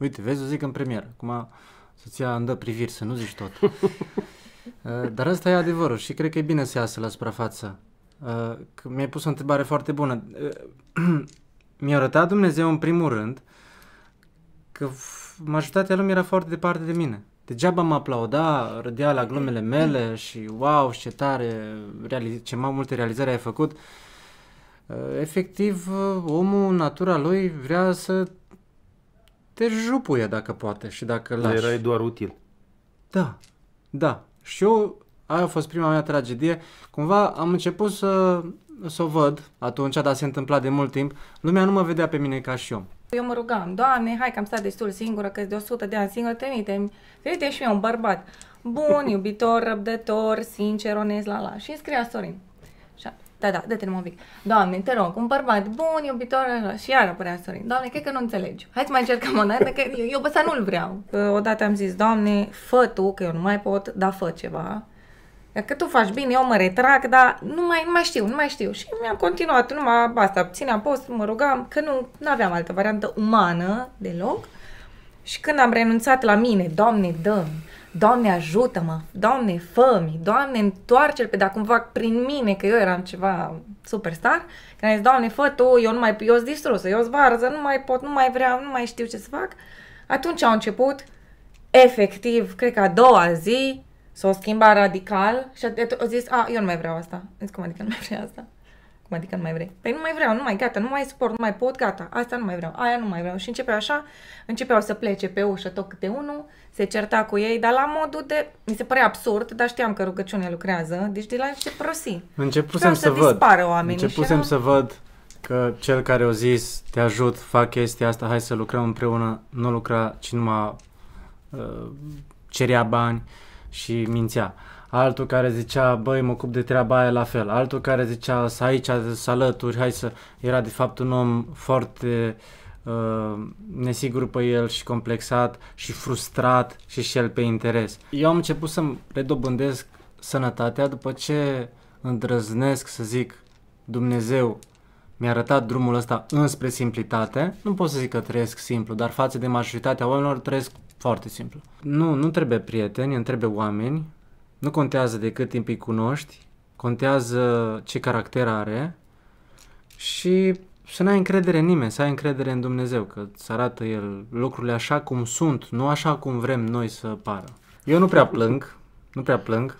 Uite, vezi, o zic în premieră. Acum să-ți ia îndă priviri, să nu zici tot. Uh, dar asta e adevărul și cred că e bine să iasă la suprafață. Uh, că mi-ai pus o întrebare foarte bună. Uh, mi-a arătat Dumnezeu în primul rând că majoritatea lumii era foarte departe de mine. Degeaba mă aplauda, râdea la glumele mele și wow, ce tare, ce mai multe realizări ai făcut. Efectiv, omul, natura lui, vrea să te jupuie dacă poate și dacă lași. Erai doar util. Da, da. Și eu, aia a fost prima mea tragedie. Cumva am început să, să o văd atunci, dar se întâmpla de mult timp. Lumea nu mă vedea pe mine ca și om. Eu mă rugam, Doamne, hai că am stat destul singură, că de 100 de ani singură, trimite-mi, trimite și eu un bărbat. Bun, iubitor, răbdător, sincer, onest, la la. Și îmi scria Sorin. Da, da, dă-te un pic. Doamne, te rog, un bărbat bun, iubitor, și iar apărea Sorin. Doamne, cred că nu înțelegi. Hai să mai încercăm o dată, că eu, eu pe asta nu-l vreau. Odată am zis, Doamne, fă tu, că eu nu mai pot, dar fă ceva. Că tu faci bine, eu mă retrag, dar nu mai, nu mai știu, nu mai știu. Și mi-am continuat, numai asta, țineam post, mă rugam, că nu aveam altă variantă umană deloc. Și când am renunțat la mine, Doamne, dă Doamne ajută-mă, Doamne fămi, Doamne întoarce-l pe dacă cumva prin mine, că eu eram ceva superstar, că am zis, Doamne fă tu, eu nu mai, eu sunt distrusă, eu sunt varză, nu mai pot, nu mai vreau, nu mai știu ce să fac. Atunci au început, efectiv, cred că a doua zi, s-o schimba radical și a zis, a, eu nu mai vreau asta. Zic, cum adică nu mai vreau asta? Cum adică nu mai vrei? Păi nu mai vreau, nu mai, gata, nu mai suport, nu mai pot, gata, asta nu mai vreau, aia nu mai vreau. Și începe așa, începeau să plece pe ușă tot câte unul se certa cu ei, dar la modul de... Mi se părea absurd, dar știam că rugăciunea lucrează, deci de la ce prosii. Începusem să, să văd. dispară oamenii. Începusem era... să văd că cel care o zis, te ajut, fac chestia asta, hai să lucrăm împreună, nu lucra, ci numai uh, cerea bani și mințea. Altul care zicea, băi, mă ocup de treaba aia la fel. Altul care zicea, să aici, să alături, hai să... Era de fapt un om foarte uh, Uh, nesigur pe el și complexat și frustrat și și el pe interes. Eu am început să-mi redobândesc sănătatea după ce îndrăznesc să zic Dumnezeu mi-a arătat drumul ăsta înspre simplitate. Nu pot să zic că trăiesc simplu, dar față de majoritatea oamenilor trăiesc foarte simplu. Nu, nu trebuie prieteni, îmi trebuie oameni. Nu contează de cât timp îi cunoști, contează ce caracter are și să n-ai încredere în nimeni, să ai încredere în Dumnezeu, că îți arată El lucrurile așa cum sunt, nu așa cum vrem noi să pară. Eu nu prea plâng, nu prea plâng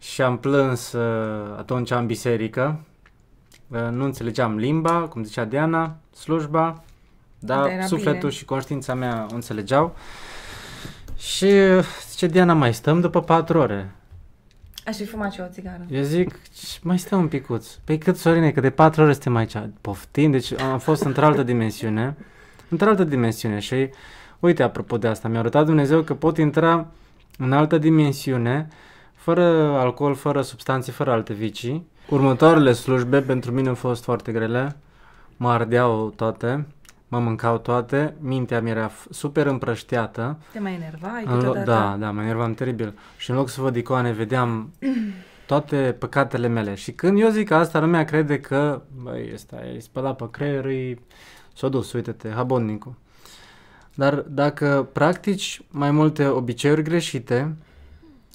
și am plâns uh, atunci în biserică, uh, nu înțelegeam limba, cum zicea Diana, slujba, dar sufletul bine. și conștiința mea o înțelegeau. Și zice Diana, mai stăm după patru ore. Aș fi fumat și o țigară. Eu zic, mai stă un picuț. Păi cât, Sorine, că de patru ore suntem aici. Poftim, deci am fost într-o altă dimensiune. Într-o altă dimensiune și, uite, apropo de asta, mi-a arătat Dumnezeu că pot intra în altă dimensiune, fără alcool, fără substanțe, fără alte vicii. Următoarele slujbe pentru mine au fost foarte grele, mă ardeau toate mă mâncau toate, mintea mi era super împrășteată. Te mai enervai lo- Da, da, mă enervam teribil. Și în loc să văd icoane, vedeam toate păcatele mele. Și când eu zic asta, lumea crede că, băi, ăsta e spălat pe creier, e... s-a dus, uite-te, habonnicul. Dar dacă practici mai multe obiceiuri greșite,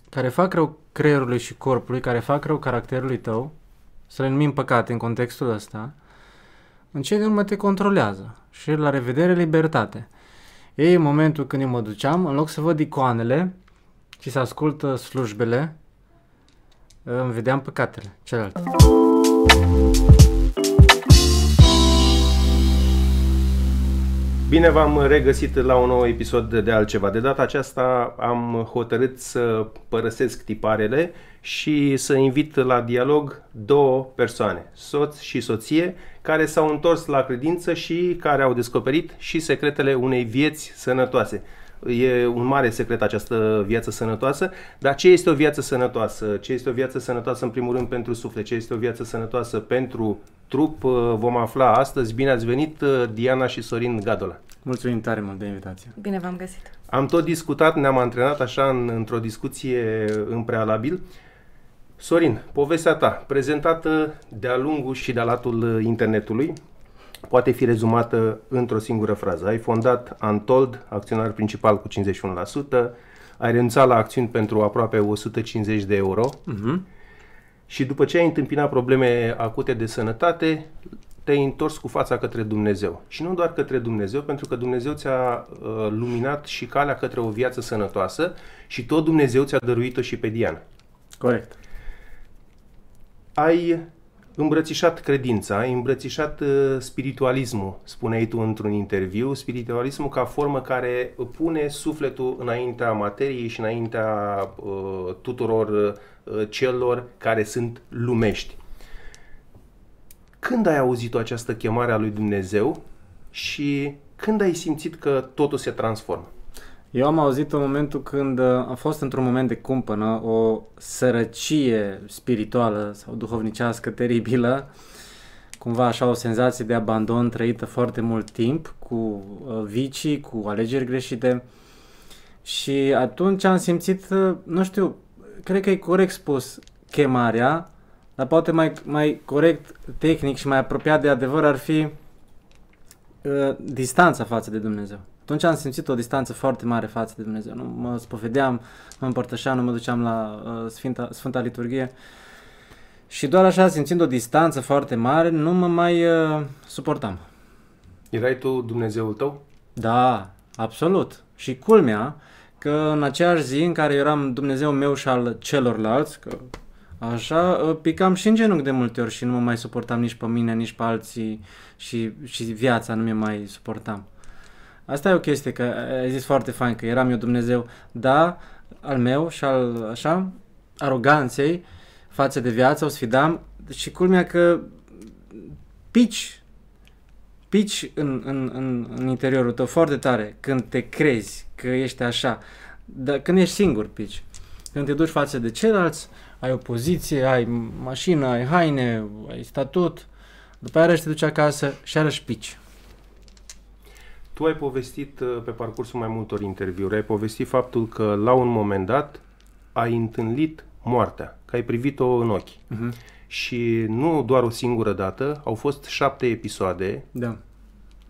care fac rău creierului și corpului, care fac rău caracterului tău, să le numim păcate în contextul ăsta, în ce urmă te controlează și la revedere libertate. Ei, în momentul când eu mă duceam, în loc să văd icoanele și să ascult uh, slujbele, uh, îmi vedeam păcatele, celelalte. Bine v-am regăsit la un nou episod de altceva. De data aceasta am hotărât să părăsesc tiparele și să invit la dialog două persoane, soț și soție, care s-au întors la credință și care au descoperit și secretele unei vieți sănătoase. E un mare secret această viață sănătoasă, dar ce este o viață sănătoasă? Ce este o viață sănătoasă în primul rând pentru suflet? Ce este o viață sănătoasă pentru trup uh, vom afla astăzi. Bine ați venit, uh, Diana și Sorin Gadola. Mulțumim tare mult de invitație. Bine v-am găsit. Am tot discutat, ne-am antrenat așa în, într-o discuție în prealabil. Sorin, povestea ta, prezentată de-a lungul și de-a latul uh, internetului, poate fi rezumată într-o singură frază. Ai fondat Antold, acționar principal cu 51%, ai renunțat la acțiuni pentru aproape 150 de euro, uh-huh și după ce ai întâmpinat probleme acute de sănătate, te-ai întors cu fața către Dumnezeu. Și nu doar către Dumnezeu, pentru că Dumnezeu ți-a uh, luminat și calea către o viață sănătoasă și tot Dumnezeu ți-a dăruit-o și pe Diana. Corect. Ai îmbrățișat credința, ai îmbrățișat uh, spiritualismul, spuneai tu într-un interviu, spiritualismul ca formă care pune sufletul înaintea materiei și înaintea uh, tuturor uh, celor care sunt lumești. Când ai auzit o această chemare a lui Dumnezeu și când ai simțit că totul se transformă? Eu am auzit în momentul când uh, am fost într-un moment de cumpănă, o sărăcie spirituală sau duhovnicească teribilă, cumva așa o senzație de abandon trăită foarte mult timp, cu uh, vicii, cu alegeri greșite. Și atunci am simțit, uh, nu știu, cred că e corect spus chemarea, dar poate mai, mai corect tehnic și mai apropiat de adevăr ar fi uh, distanța față de Dumnezeu atunci am simțit o distanță foarte mare față de Dumnezeu. Nu mă spovedeam, mă împărtășeam, nu mă duceam la uh, Sfinta, Sfânta Liturghie. Și doar așa, simțind o distanță foarte mare, nu mă mai uh, suportam. Erai tu Dumnezeul tău? Da, absolut. Și culmea că în aceeași zi în care eram Dumnezeu meu și al celorlalți, că Așa, uh, picam și în genunchi de multe ori și nu mă mai suportam nici pe mine, nici pe alții și, și viața nu mi mai suportam. Asta e o chestie, că eh, ai zis foarte fain că eram eu Dumnezeu, da, al meu și al, așa, aroganței față de viață, o sfidam și culmea că pici, pici în, în, în, în interiorul tău foarte tare când te crezi că ești așa, dar când ești singur pici, când te duci față de ceilalți, ai o poziție, ai mașină, ai haine, ai statut, după aia te duci acasă și arăși pici. Tu ai povestit uh, pe parcursul mai multor interviuri, ai povestit faptul că la un moment dat ai întâlnit moartea, că ai privit-o în ochi. Uh-huh. Și nu doar o singură dată, au fost șapte episoade. Da.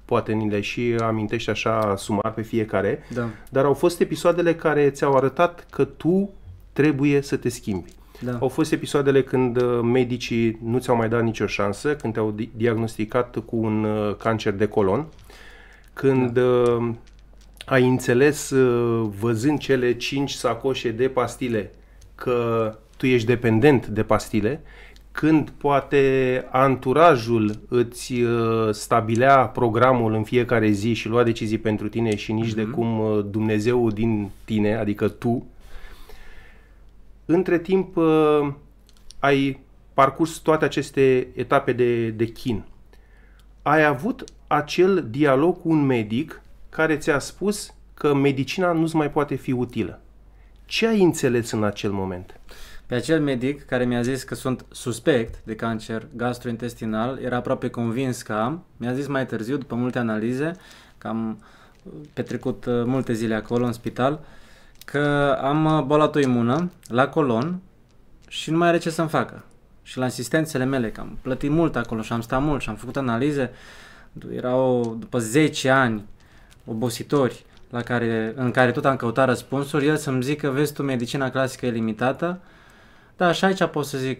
Poate ni le și amintești așa sumar pe fiecare. Da. Dar au fost episoadele care ți-au arătat că tu trebuie să te schimbi. Da. Au fost episoadele când uh, medicii nu ți-au mai dat nicio șansă, când te-au diagnosticat cu un uh, cancer de colon când da. Uh, ai înțeles, uh, văzând cele 5 sacoșe de pastile, că tu ești dependent de pastile, când poate anturajul îți uh, stabilea programul în fiecare zi și lua decizii pentru tine și nici mm-hmm. de mhm. cum Dumnezeu din tine, adică tu, între timp ai parcurs toate aceste etape de, de chin ai avut acel dialog cu un medic care ți-a spus că medicina nu-ți mai poate fi utilă. Ce ai înțeles în acel moment? Pe acel medic care mi-a zis că sunt suspect de cancer gastrointestinal, era aproape convins că am, mi-a zis mai târziu, după multe analize, că am uh, petrecut uh, multe zile acolo în spital, că am uh, boala autoimună la colon și nu mai are ce să-mi facă și la insistențele mele, că am plătit mult acolo și am stat mult și am făcut analize, erau după 10 ani obositori la care, în care tot am căutat răspunsuri, el să-mi zică, vezi tu, medicina clasică e limitată, da, așa aici pot să zic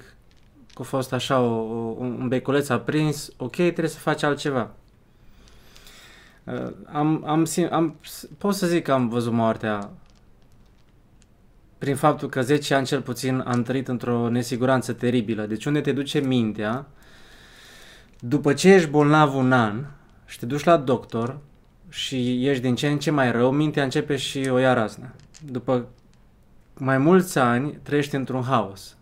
că a fost așa o, o, un beculeț aprins, ok, trebuie să faci altceva. Uh, am, am, am, pot să zic că am văzut moartea prin faptul că 10 ani cel puțin am trăit într-o nesiguranță teribilă. Deci unde te duce mintea, după ce ești bolnav un an și te duci la doctor și ești din ce în ce mai rău, mintea începe și o ia raznă. După mai mulți ani trăiești într-un haos.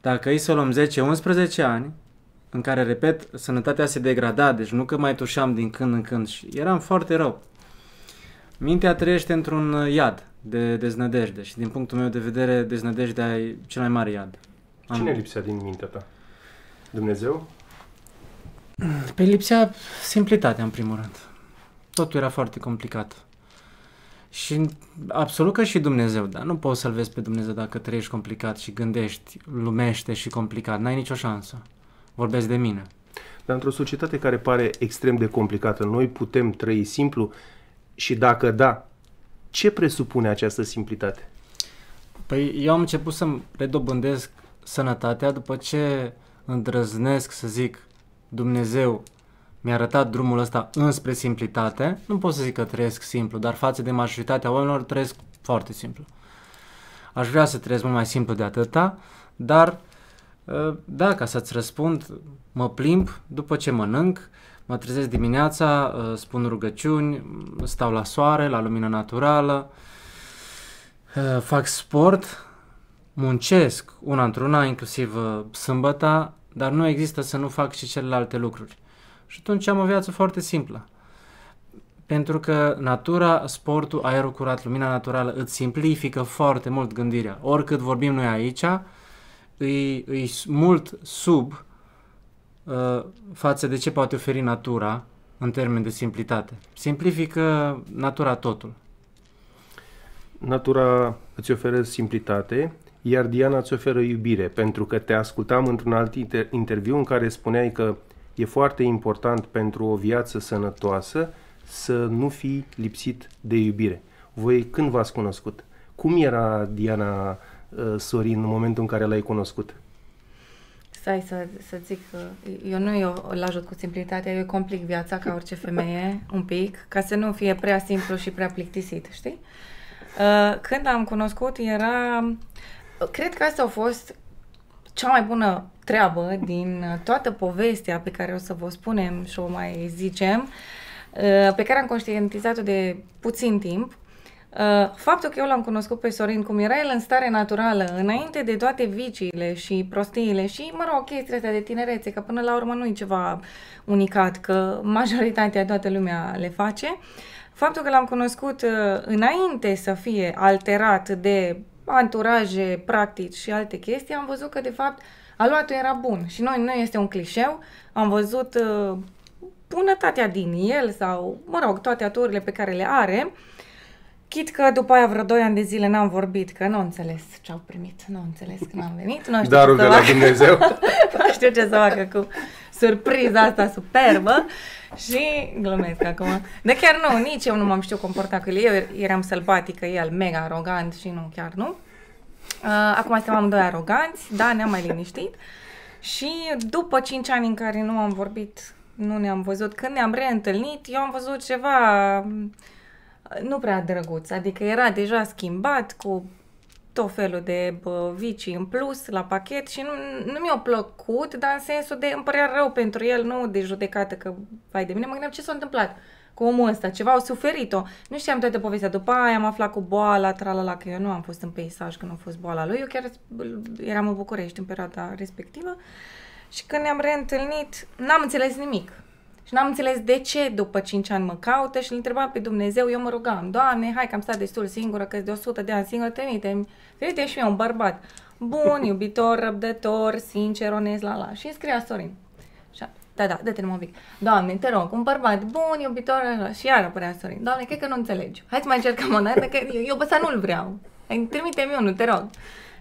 Dacă îi să luăm 10-11 ani, în care, repet, sănătatea se degrada, deci nu că mai tușam din când în când și eram foarte rău. Mintea trăiește într-un iad de deznădejde și din punctul meu de vedere deznădejdea e cel mai mare iad. Am... Cine lipsea din mintea ta? Dumnezeu? Pe păi lipsea simplitatea în primul rând. Totul era foarte complicat. Și absolut că și Dumnezeu, dar nu poți să-L vezi pe Dumnezeu dacă trăiești complicat și gândești lumește și complicat. N-ai nicio șansă. Vorbesc de mine. Dar într-o societate care pare extrem de complicată, noi putem trăi simplu și dacă da, ce presupune această simplitate? Păi eu am început să-mi redobândesc sănătatea după ce îndrăznesc să zic Dumnezeu mi-a arătat drumul ăsta înspre simplitate. Nu pot să zic că trăiesc simplu, dar față de majoritatea oamenilor trăiesc foarte simplu. Aș vrea să trăiesc mult mai simplu de atâta, dar ă, da, ca să-ți răspund, mă plimb după ce mănânc, Mă trezesc dimineața, uh, spun rugăciuni, stau la soare, la lumină naturală, uh, fac sport, muncesc una într-una, inclusiv uh, sâmbăta, dar nu există să nu fac și celelalte lucruri. Și atunci am o viață foarte simplă. Pentru că natura, sportul, aerul curat, lumina naturală îți simplifică foarte mult gândirea. Oricât vorbim noi aici, îi, îi mult sub Uh, față de ce poate oferi natura în termen de simplitate. Simplifică natura totul. Natura îți oferă simplitate, iar Diana îți oferă iubire, pentru că te ascultam într-un alt inter- interviu în care spuneai că e foarte important pentru o viață sănătoasă să nu fii lipsit de iubire. Voi când v-ați cunoscut? Cum era Diana uh, Sorin în momentul în care l-ai cunoscut? stai să, să zic că eu nu eu îl ajut cu simplitatea, eu complic viața ca orice femeie, un pic, ca să nu fie prea simplu și prea plictisit, știi? Uh, când am cunoscut era... Cred că asta a fost cea mai bună treabă din toată povestea pe care o să vă spunem și o mai zicem, uh, pe care am conștientizat-o de puțin timp, Uh, faptul că eu l-am cunoscut pe Sorin cum era el în stare naturală, înainte de toate viciile și prostiile și, mă rog, chestiile asta de tinerețe, că până la urmă nu e ceva unicat, că majoritatea toată lumea le face, faptul că l-am cunoscut uh, înainte să fie alterat de anturaje, practici și alte chestii, am văzut că, de fapt, aluatul era bun și noi, nu este un clișeu, am văzut uh, bunătatea din el sau, mă rog, toate aturile pe care le are, Chit că după aia vreo 2 ani de zile n-am vorbit, că nu înțeles ce au primit, nu înțeles că n-am venit, nu știu Darul de la Dumnezeu. nu știu ce să facă cu surpriza asta superbă și glumesc acum. De chiar nu, nici eu nu m-am știut comporta cu el. Eu er-, eram sălbatică, el mega arogant și nu, chiar nu. Uh, acum suntem amândoi aroganți, da, ne-am mai liniștit. Și după 5 ani în care nu am vorbit, nu ne-am văzut, când ne-am reîntâlnit, eu am văzut ceva nu prea drăguț, adică era deja schimbat cu tot felul de bă, vicii în plus la pachet și nu, nu mi-a plăcut, dar în sensul de îmi părea rău pentru el, nu de judecată că vai de mine, mă gândeam ce s-a întâmplat cu omul ăsta, ceva au suferit-o. Nu știam toată povestea, după aia am aflat cu boala, tralala, că eu nu am fost în peisaj când a fost boala lui, eu chiar eram în București în perioada respectivă și când ne-am reîntâlnit, n-am înțeles nimic și n-am înțeles de ce după 5 ani mă caută și îl întrebam pe Dumnezeu, eu mă rugam, Doamne, hai că am stat destul singură, că de 100 de ani singură, trimite trimite și mie un bărbat. Bun, iubitor, răbdător, sincer, onest, la la. Și scria Sorin. Și, da, da, dă-te un pic. Doamne, te rog, un bărbat bun, iubitor, la, și iar apărea Sorin. Doamne, cred că nu înțelegi. Hai să mai încercăm o dată, că eu, eu pe nu-l vreau. Trimite-mi unul, te rog.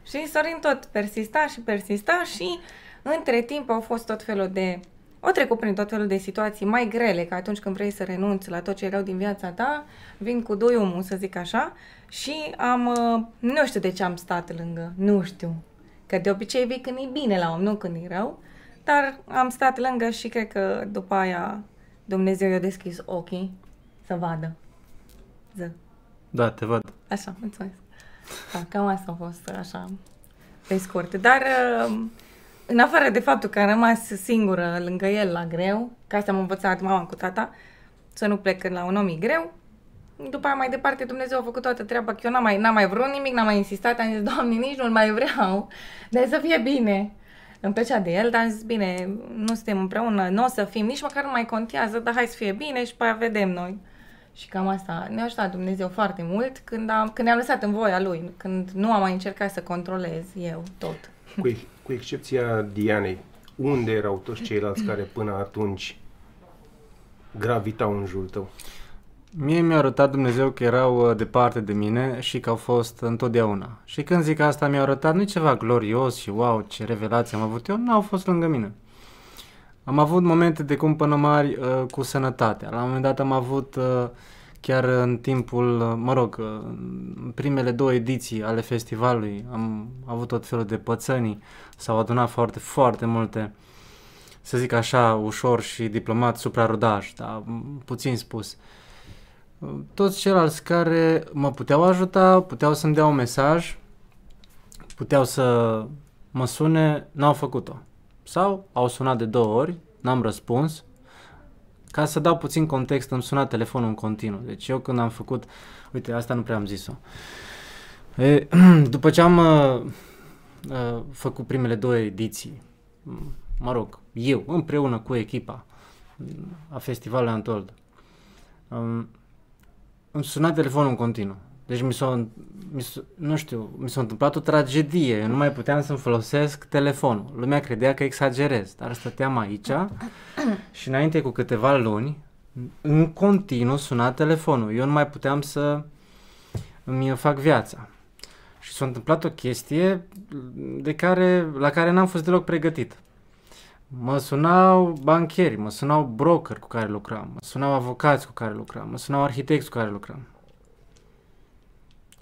Și Sorin tot persista și persista și între timp au fost tot felul de o trecut prin tot felul de situații mai grele, ca atunci când vrei să renunți la tot ce erau din viața ta, vin cu doi omul, să zic așa, și am, uh, nu știu de ce am stat lângă, nu știu, că de obicei vii când e bine la om, nu când e rău, dar am stat lângă și cred că după aia Dumnezeu i-a deschis ochii să vadă. Ză. Da, te văd. Așa, mulțumesc. Da, cam asta a fost așa, pe scurt. Dar uh, în afară de faptul că am rămas singură lângă el la greu, ca asta am învățat mama cu tata, să nu plec la un om e greu, după aia mai departe Dumnezeu a făcut toată treaba, că eu n-am mai, n-am mai vrut nimic, n-am mai insistat, am zis, Doamne, nici nu-l mai vreau, dar să fie bine. Îmi plăcea de el, dar am zis, bine, nu suntem împreună, nu o să fim, nici măcar nu mai contează, dar hai să fie bine și pe aia vedem noi. Și cam asta ne-a ajutat Dumnezeu foarte mult când, am, când ne-am lăsat în voia Lui, când nu am mai încercat să controlez eu tot. Cui, cu excepția Dianei, unde erau toți ceilalți care până atunci gravitau în jurul tău? Mie mi-a arătat Dumnezeu că erau uh, departe de mine și că au fost întotdeauna. Și când zic asta, mi-a arătat nu ceva glorios și wow, ce revelație am avut eu, n-au fost lângă mine. Am avut momente de cumpănă mari uh, cu sănătatea. La un moment dat am avut uh, Chiar în timpul, mă rog, în primele două ediții ale festivalului am avut tot felul de pățănii, s-au adunat foarte, foarte multe, să zic așa, ușor și diplomat suprarodaj, dar puțin spus. Toți ceilalți care mă puteau ajuta, puteau să-mi dea un mesaj, puteau să mă sune, n-au făcut-o. Sau au sunat de două ori, n-am răspuns, ca să dau puțin context, îmi suna telefonul în continuu. Deci eu când am făcut, uite, asta nu prea am zis-o. E, după ce am uh, uh, făcut primele două ediții, mă rog, eu, împreună cu echipa a festivalului Antold, um, îmi suna telefonul în continuu. Deci mi s-a, mi s-a, nu știu, mi s-a întâmplat o tragedie, eu nu mai puteam să-mi folosesc telefonul. Lumea credea că exagerez, dar stăteam aici și înainte cu câteva luni, în continuu suna telefonul. Eu nu mai puteam să îmi fac viața. Și s-a întâmplat o chestie de care, la care n-am fost deloc pregătit. Mă sunau bancheri, mă sunau broker cu care lucram, mă sunau avocați cu care lucram, mă sunau arhitecți cu care lucram.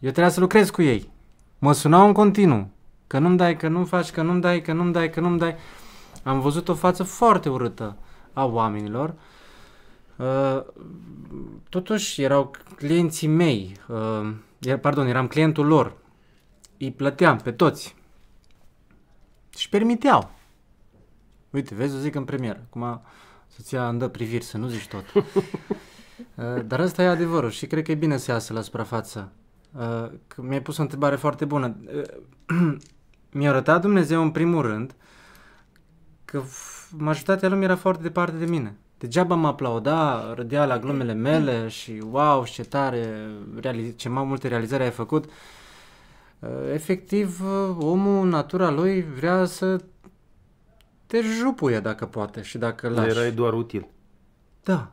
Eu trebuia să lucrez cu ei. Mă sunau în continuu. Că nu-mi dai, că nu-mi faci, că nu-mi dai, că nu-mi dai, că nu-mi dai. Am văzut o față foarte urâtă a oamenilor. Uh, totuși erau clienții mei, uh, er, pardon, eram clientul lor. Îi plăteam pe toți. Și permiteau. Uite, vezi, o zic în premieră. Acum soția îmi dă priviri să nu zici tot. Uh, dar asta e adevărul și cred că e bine să iasă la suprafață. Uh, că mi-ai pus o întrebare foarte bună. Uh, mi-a arătat Dumnezeu în primul rând că majoritatea lumii era foarte departe de mine. Degeaba mă aplauda, râdea la glumele mele mm. și wow, ce tare, ce mai multe realizări ai făcut. Uh, efectiv, omul, natura lui, vrea să te jupuie dacă poate și dacă lași. Erai doar util. Da,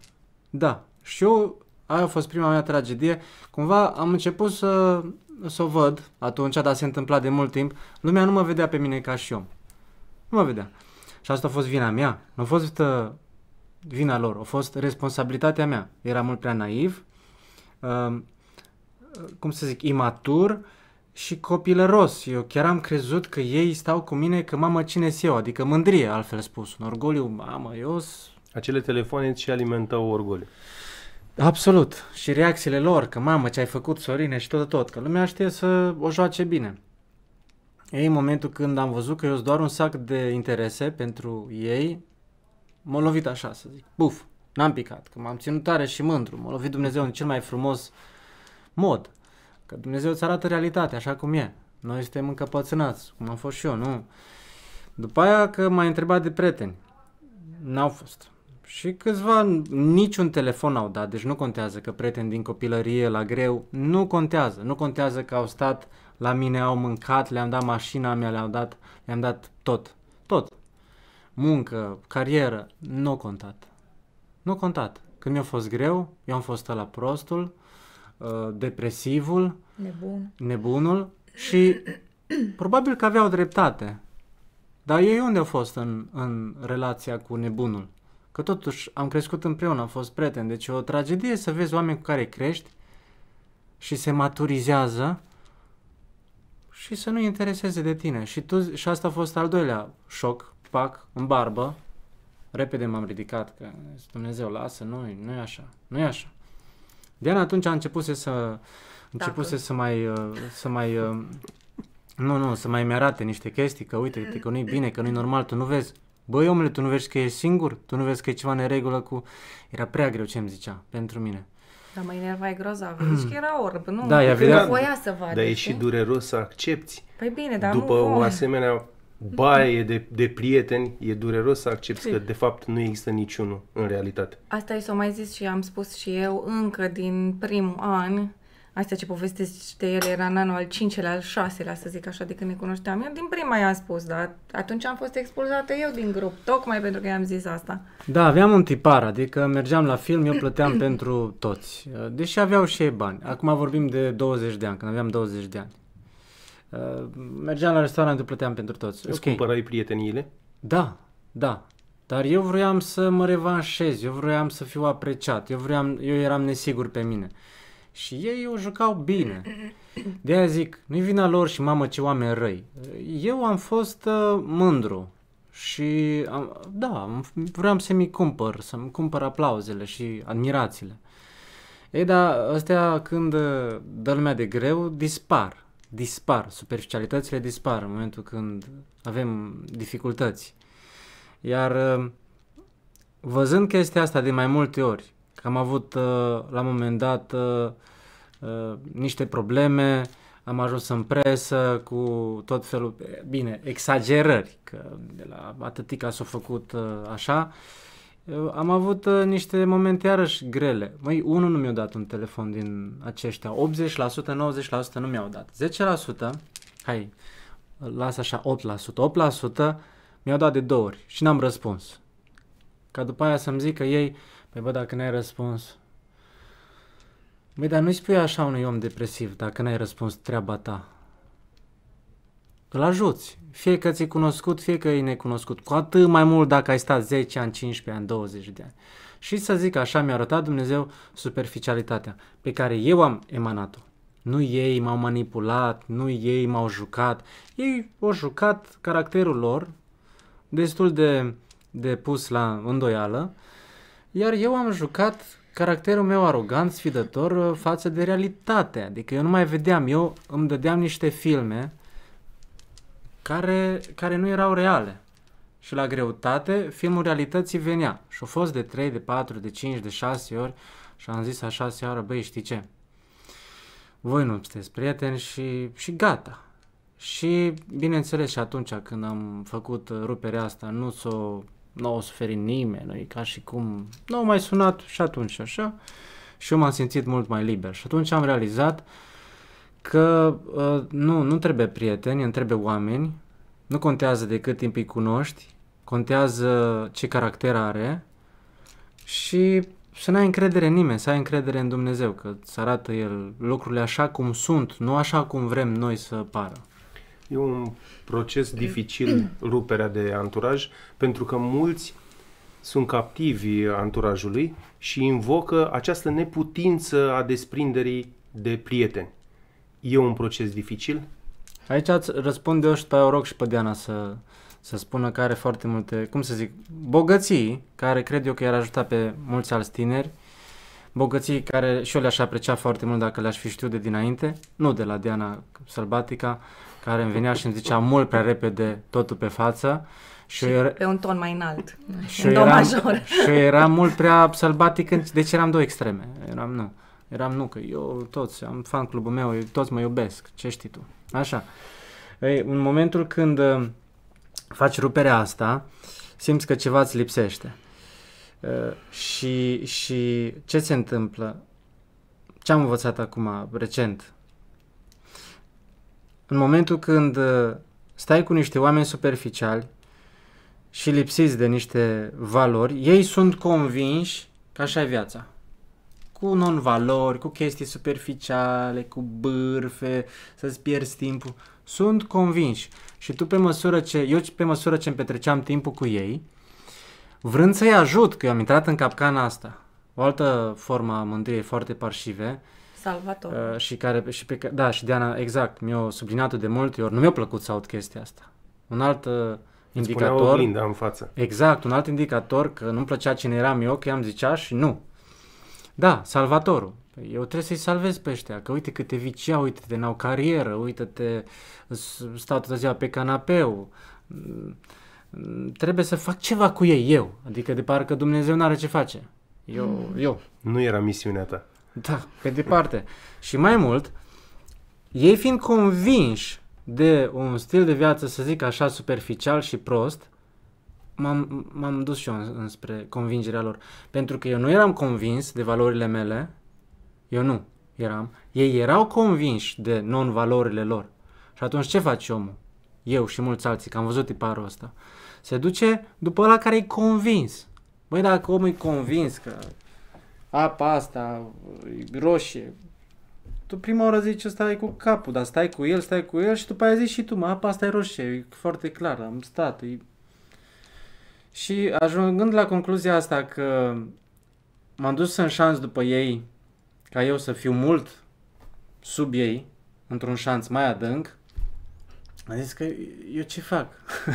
da. Și eu Aia a fost prima mea tragedie. Cumva am început să, să o văd atunci, dar se întâmpla de mult timp. Lumea nu mă vedea pe mine ca și om. Nu mă vedea. Și asta a fost vina mea. Nu a fost uh, vina lor, a fost responsabilitatea mea. Era mult prea naiv, uh, cum să zic, imatur și copilăros. Eu chiar am crezut că ei stau cu mine, că mamă, cine eu? Adică mândrie, altfel spus. Un orgoliu, mamă, eu Acele telefoane și alimentau orgoliu. Absolut. Și reacțiile lor, că mamă ce ai făcut Sorine și tot tot, că lumea știe să o joace bine. Ei, în momentul când am văzut că eu sunt doar un sac de interese pentru ei, m au lovit așa să zic. Buf, n-am picat, că m-am ținut tare și mândru. M-a lovit Dumnezeu în cel mai frumos mod. Că Dumnezeu îți arată realitatea așa cum e. Noi suntem încăpățânați, cum am fost și eu, nu? După aia că m-ai întrebat de prieteni. N-au fost. Și câțiva, niciun telefon au dat, deci nu contează că prieteni din copilărie la greu, nu contează. Nu contează că au stat la mine, au mâncat, le-am dat mașina mea, le-am dat, le-am dat tot. Tot. Muncă, carieră, nu contat. Nu contat. Când mi-a fost greu, eu am fost la prostul, ă, depresivul, Nebun. nebunul și probabil că aveau dreptate. Dar ei unde au fost în, în relația cu nebunul? Că totuși am crescut împreună, am fost prieten. Deci e o tragedie să vezi oameni cu care crești și se maturizează și să nu intereseze de tine. Și, tu, și asta a fost al doilea șoc, pac, în barbă. Repede m-am ridicat, că Dumnezeu lasă, nu, nu e așa, nu e așa. De atunci a început să, începuse început să mai, să mai, nu, nu, să mai mi arate niște chestii, că uite, că nu-i bine, că nu-i normal, tu nu vezi. Băi, omule, tu nu vezi că e singur? Tu nu vezi că e ceva neregulă cu... Era prea greu ce îmi zicea pentru mine. Dar mă enervai grozav. Deci că era orb, nu? Da, ea vedea... voia să vadă. Dar e și dureros să accepti. Păi bine, dar După nu, o asemenea baie de, de prieteni, e dureros să accepti păi că de fapt nu există niciunul în realitate. Asta e s-o mai zis și am spus și eu încă din primul an, astea ce povestește el era în anul al 5-lea, al 6-lea, să zic așa, de când ne cunoșteam. Eu din prima i-am spus, dar atunci am fost expulzată eu din grup, tocmai pentru că i-am zis asta. Da, aveam un tipar, adică mergeam la film, eu plăteam pentru toți, deși aveau și ei bani. Acum vorbim de 20 de ani, când aveam 20 de ani. Uh, mergeam la restaurant, eu plăteam pentru toți. Îți okay. cumpărai prieteniile? Da, da. Dar eu vroiam să mă revanșez, eu vroiam să fiu apreciat, eu, vroiam, eu eram nesigur pe mine. Și ei o jucau bine. De aia zic, nu-i vina lor și mamă ce oameni răi. Eu am fost uh, mândru și am, da, vreau să mi cumpăr, să-mi cumpăr aplauzele și admirațiile. Ei, dar astea când uh, dă lumea de greu, dispar. Dispar, superficialitățile dispar în momentul când avem dificultăți. Iar uh, văzând chestia asta de mai multe ori, am avut uh, la un moment dat uh, uh, niște probleme, am ajuns în presă cu tot felul, bine, exagerări, că de la atâtica s-a făcut așa. Am avut niște momente iarăși grele. Măi, unul nu mi-a dat un telefon din aceștia. 80%, 90% nu mi-au dat. 10%, hai, las așa, 8%. 8% mi-au dat de două ori și n-am răspuns. Ca după aia să-mi zic că ei, Păi bă, dacă n-ai răspuns... Băi, dar nu-i spui așa unui om depresiv dacă n-ai răspuns treaba ta. Îl ajuți. Fie că ți ai cunoscut, fie că e necunoscut. Cu atât mai mult dacă ai stat 10 ani, 15 ani, 20 de ani. Și să zic așa mi-a arătat Dumnezeu superficialitatea pe care eu am emanat-o. Nu ei m-au manipulat, nu ei m-au jucat. Ei au jucat caracterul lor destul de, de pus la îndoială iar eu am jucat caracterul meu arogant, sfidător uh, față de realitate. Adică eu nu mai vedeam, eu îmi dădeam niște filme care, care nu erau reale. Și la greutate, filmul realității venea. Și a fost de 3, de 4, de 5, de 6 ori și am zis așa seară, băi, știi ce? Voi nu sunteți prieteni și, și gata. Și, bineînțeles, și atunci când am făcut uh, ruperea asta, nu s-o nu au suferi nimeni, nu? ca și cum nu au mai sunat și atunci așa și eu m-am simțit mult mai liber și atunci am realizat că uh, nu, nu trebuie prieteni, îmi trebuie oameni, nu contează de cât timp îi cunoști, contează ce caracter are și să n-ai încredere în nimeni, să ai încredere în Dumnezeu, că îți arată El lucrurile așa cum sunt, nu așa cum vrem noi să pară. E un proces dificil ruperea de anturaj, pentru că mulți sunt captivi anturajului și invocă această neputință a desprinderii de prieteni. E un proces dificil? Aici îți răspund eu și pe Oroc și pe Diana să, să spună că are foarte multe, cum să zic, bogății care cred eu că i-ar ajuta pe mulți alți tineri, bogății care și eu le-aș aprecia foarte mult dacă le-aș fi știut de dinainte, nu de la Diana Sălbatica, care îmi venea și îmi zicea mult prea repede totul pe față. Și, și era, pe un ton mai înalt, și în eram, major. Și era eram mult prea sălbatic, deci eram două extreme. Eram, nu, eram nu, că eu toți, am fan clubul meu, eu, toți mă iubesc, ce știi tu. Așa. Ei, în momentul când uh, faci ruperea asta, simți că ceva îți lipsește. Uh, și, și ce se întâmplă? Ce am învățat acum, recent, în momentul când uh, stai cu niște oameni superficiali și lipsiți de niște valori, ei sunt convinși că așa e viața. Cu non-valori, cu chestii superficiale, cu bârfe, să-ți pierzi timpul. Sunt convinși. Și tu pe măsură ce, eu pe măsură ce îmi petreceam timpul cu ei, vrând să-i ajut, că eu am intrat în capcana asta. O altă formă a mândriei foarte parșive Salvator. Uh, și care, și pe, da, și Diana, exact, mi-a subliniat de multe ori, nu mi-a plăcut să aud chestia asta. Un alt uh, indicator. Spunea în față. Exact, un alt indicator că nu-mi plăcea cine eram eu, că i-am zicea și nu. Da, salvatorul. Păi eu trebuie să-i salvez pe ăștia, că uite câte vicia, uite-te, n-au carieră, uite-te, stau toată ziua pe canapeu. Trebuie să fac ceva cu ei eu, adică de parcă Dumnezeu n-are ce face. Eu, mm. eu. Nu era misiunea ta. Da, pe departe. Și mai mult, ei fiind convinși de un stil de viață, să zic așa, superficial și prost, m-am, m-am dus și eu înspre convingerea lor. Pentru că eu nu eram convins de valorile mele, eu nu eram, ei erau convinși de non-valorile lor. Și atunci ce face omul? Eu și mulți alții, că am văzut tiparul ăsta. Se duce după la care e convins. Băi, dacă omul e convins că apa asta, roșie. Tu prima oară zici că stai cu capul, dar stai cu el, stai cu el și după aia zici și tu, mă, apa asta e roșie, e foarte clar, am stat. E... Și ajungând la concluzia asta că m-am dus în șans după ei, ca eu să fiu mult sub ei, într-un șanț mai adânc, am zis că eu ce fac?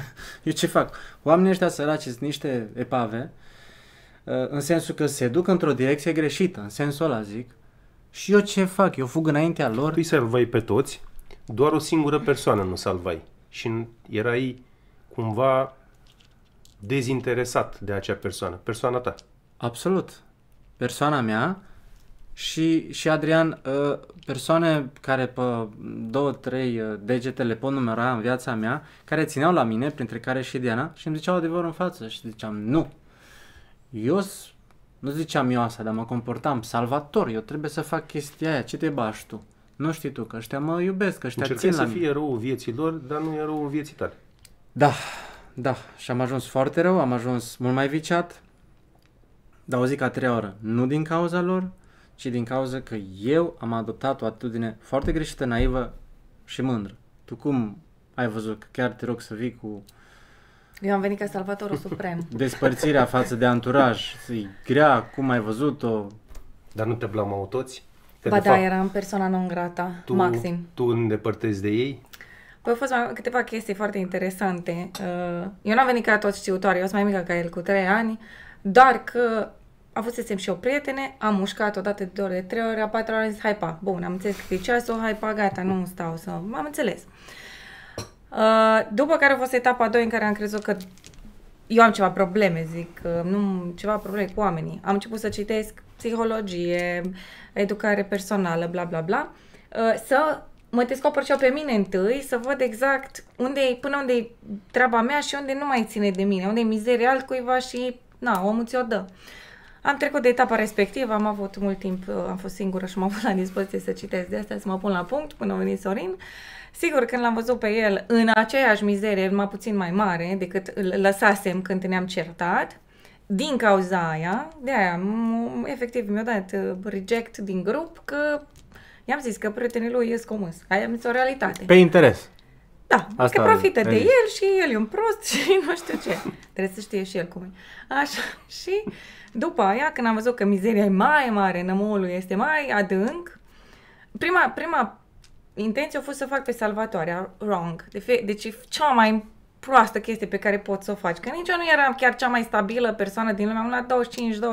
eu ce fac? Oamenii ăștia săraci sunt niște epave, uh, Eh, în sensul că se duc într-o direcție greșită, în sensul ăla zic, și eu ce fac? Eu fug înaintea lor? Tu îi păi salvai pe toți, doar o singură persoană nu salvai și erai cumva dezinteresat de acea persoană, persoana ta. Absolut. Persoana mea și, și Adrian, eh, persoane care pe două, trei eh, degete le pot numera în viața mea, care țineau la mine, printre care și Diana, și îmi ziceau adevărul în față și ziceam nu, eu nu ziceam eu asta, dar mă comportam salvator, eu trebuie să fac chestia aia, ce te bași tu? Nu știi tu că ăștia mă iubesc, că ăștia Încercai țin la să fie rău vieții lor, dar nu eroul vieții tale. Da, da, și am ajuns foarte rău, am ajuns mult mai viciat, dar o zic a treia oră, nu din cauza lor, ci din cauza că eu am adoptat o atitudine foarte greșită, naivă și mândră. Tu cum ai văzut că chiar te rog să vii cu eu am venit ca salvatorul suprem. Despărțirea față de anturaj, e grea, cum ai văzut-o. Dar nu te blamau toți? Că ba da, fapt, eram persoana non grata, tu, maxim. Tu îndepărtezi de ei? Păi au fost câteva chestii foarte interesante. Uh, eu n-am venit ca toți știutoare, eu sunt mai mică ca el cu 3 ani, doar că a fost să și o prietene, am mușcat odată de două ori, de trei ori, a patra ori am zis, hai pa, bun, am înțeles că e ceasul, hai pa, gata, nu stau să... am înțeles. Uh, Uh, după care a fost etapa a doua în care am crezut că eu am ceva probleme, zic, uh, nu, ceva probleme cu oamenii. Am început să citesc psihologie, educare personală, bla, bla, bla, uh, să mă descoper și eu pe mine întâi, să văd exact unde e, până unde e treaba mea și unde nu mai ține de mine, unde e mizeria altcuiva și, na, omul ți-o dă. Am trecut de etapa respectivă, am avut mult timp, am fost singură și m-am avut la dispoziție să citesc de asta, să mă pun la punct până a venit Sorin. Uh, Sigur, când l-am văzut pe el în aceeași mizerie, mai puțin mai mare decât îl lăsasem când ne-am certat, din cauza aia, de aia, efectiv, mi-a dat uh, reject din grup că i-am zis că prietenii lui ies comus. Aia mi o realitate. Pe interes. Da, Asta că profită de el și el e un prost și nu știu ce. Trebuie să știe și el cum e. Așa, și după aia, când am văzut că mizeria e mai mare, nămolul este mai adânc, prima, prima intenția a fost să fac pe salvatoarea wrong. De fie, deci e cea mai proastă chestie pe care poți să o faci. Că nici eu nu eram chiar cea mai stabilă persoană din lume. Am la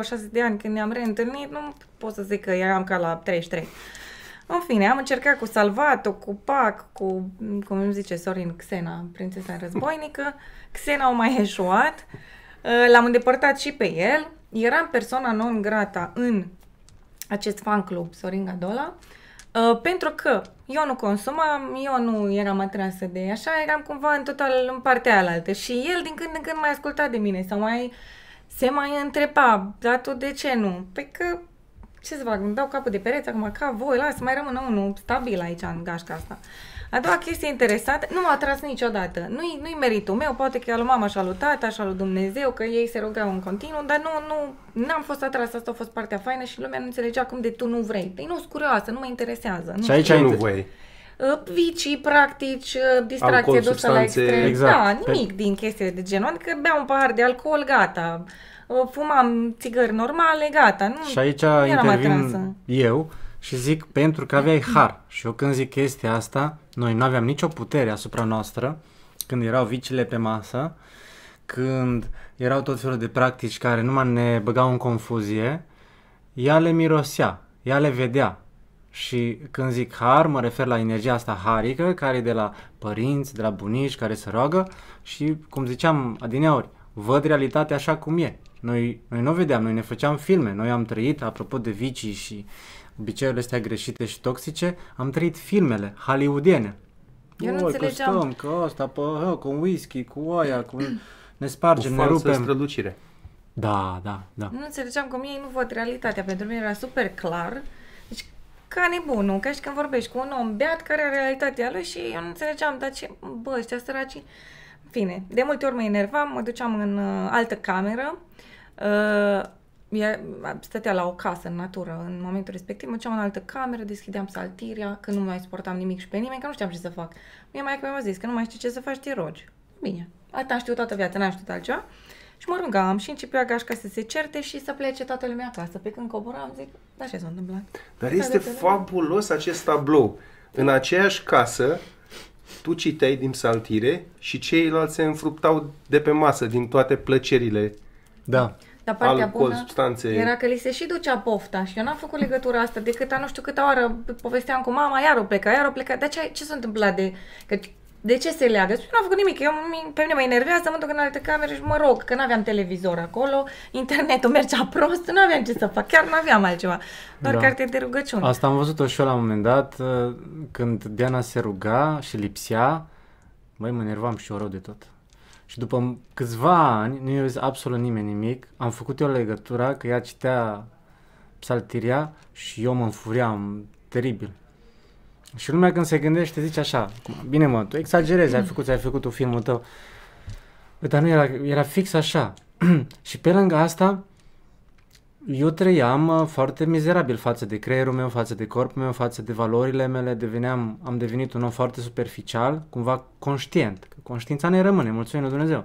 25-26 de ani când ne-am reîntâlnit, nu pot să zic că eram ca la 33. În fine, am încercat cu salvato, cu pac, cu, cum îmi zice Sorin Xena, prințesa războinică. Xena au mai eșuat. Uh, l-am îndepărtat și pe el. Eram persoana non grata în acest fan club, Sorin Gadola. Uh, Uh, pentru că eu nu consumam, eu nu eram atrasă de așa, eram cumva în total în partea alaltă și el din când în când mai asculta de mine sau mai se mai întreba, dar tu de ce nu? Păi că, ce să fac, îmi dau capul de pereți acum, ca voi, lasă mai rămână unul stabil aici în gașca asta. Uh, a doua chestie interesantă, nu m-a atras niciodată. Nu-i, nu-i meritul meu, poate că al mama și-a lui tata, și-a lui Dumnezeu, că ei se rugau în continuu, dar nu, nu, n-am fost atras, asta a fost partea faină și lumea nu înțelegea cum de tu nu vrei. Păi nu-s curioasă, nu mă interesează. Nu și aici ai nu vrei ă, vicii, practici, ă, distracție alcool, dusă la extrem. Exact. Da, nimic Pe... din chestii de genul. Adică beau un pahar de alcool, gata. Ă, fumam țigări normale, gata. Nu și aici intervin eu și zic pentru că aveai har. Și eu când zic chestia asta, noi nu aveam nicio putere asupra noastră când erau vicile pe masă, când erau tot felul de practici care numai ne băgau în confuzie, ea le mirosea, ea le vedea. Și când zic har, mă refer la energia asta harică, care e de la părinți, de la bunici care se roagă și, cum ziceam adineori, văd realitatea așa cum e. Noi, noi nu vedeam, noi ne făceam filme, noi am trăit, apropo de vicii și uh, obiceiurile astea greșite și toxice, am trăit filmele hollywoodiene. Eu nu înțelegeam. Că stăm, că asta, pă, hă, cu un whisky, cu aia, cu... ne spargem, cu ne rupem. strălucire. Da, da, da. Nu înțelegeam că mie nu văd realitatea. Pentru mine era super clar. Deci, ca nebunul, ca și când vorbești cu un om beat care are realitatea lui și eu nu înțelegeam, dar ce, bă, ăștia săraci. fine, de multe ori mă enervam, mă duceam în uh, altă cameră, uh, e, stătea la o casă în natură în momentul respectiv, mă duceam în altă cameră, deschideam saltiria, că nu mai suportam nimic și pe nimeni, că nu știam ce să fac. Mie mai mi-a zis că nu mai știi ce să faci, te rogi. Bine, asta am știut toată viața, n-am știut altceva. Și mă rugam și începea gașca să se certe și să plece toată lumea acasă. Pe când coboram, zic, da, ce s-a întâmplat? Dar este fabulos acest tablou. În aceeași casă, tu citeai din saltire și ceilalți se înfruptau de pe masă din toate plăcerile da. Dar partea bună substanțe. era că li se și ducea pofta și eu n-am făcut legătura asta decât a nu știu câte oară povesteam cu mama, iar o pleca, iar o pleca. Dar ce, ce s-a întâmplat de... Că de ce se leagă? Eu nu am făcut nimic. Eu, pe mine mă enervează, mă duc în alte camere și mă rog, că nu aveam televizor acolo, internetul mergea prost, nu aveam ce să fac, chiar nu aveam altceva. Doar da. carte de rugăciune. Asta am văzut-o și eu la un moment dat, uh, când Diana se ruga și lipsea, măi, mă enervam și eu rău de tot. Și după câțiva ani, nu i-a zis absolut nimeni nimic, am făcut eu legătura că ea citea psaltiria și eu mă înfuriam teribil. Și lumea când se gândește zice așa, bine mă, tu exagerezi, ai făcut, ai făcut un filmul tău. Dar nu era, era fix așa. și pe lângă asta, eu trăiam uh, foarte mizerabil față de creierul meu, față de corpul meu, față de valorile mele, deveneam, am devenit un om foarte superficial, cumva conștient, că conștiința ne rămâne, mulțumim lui Dumnezeu.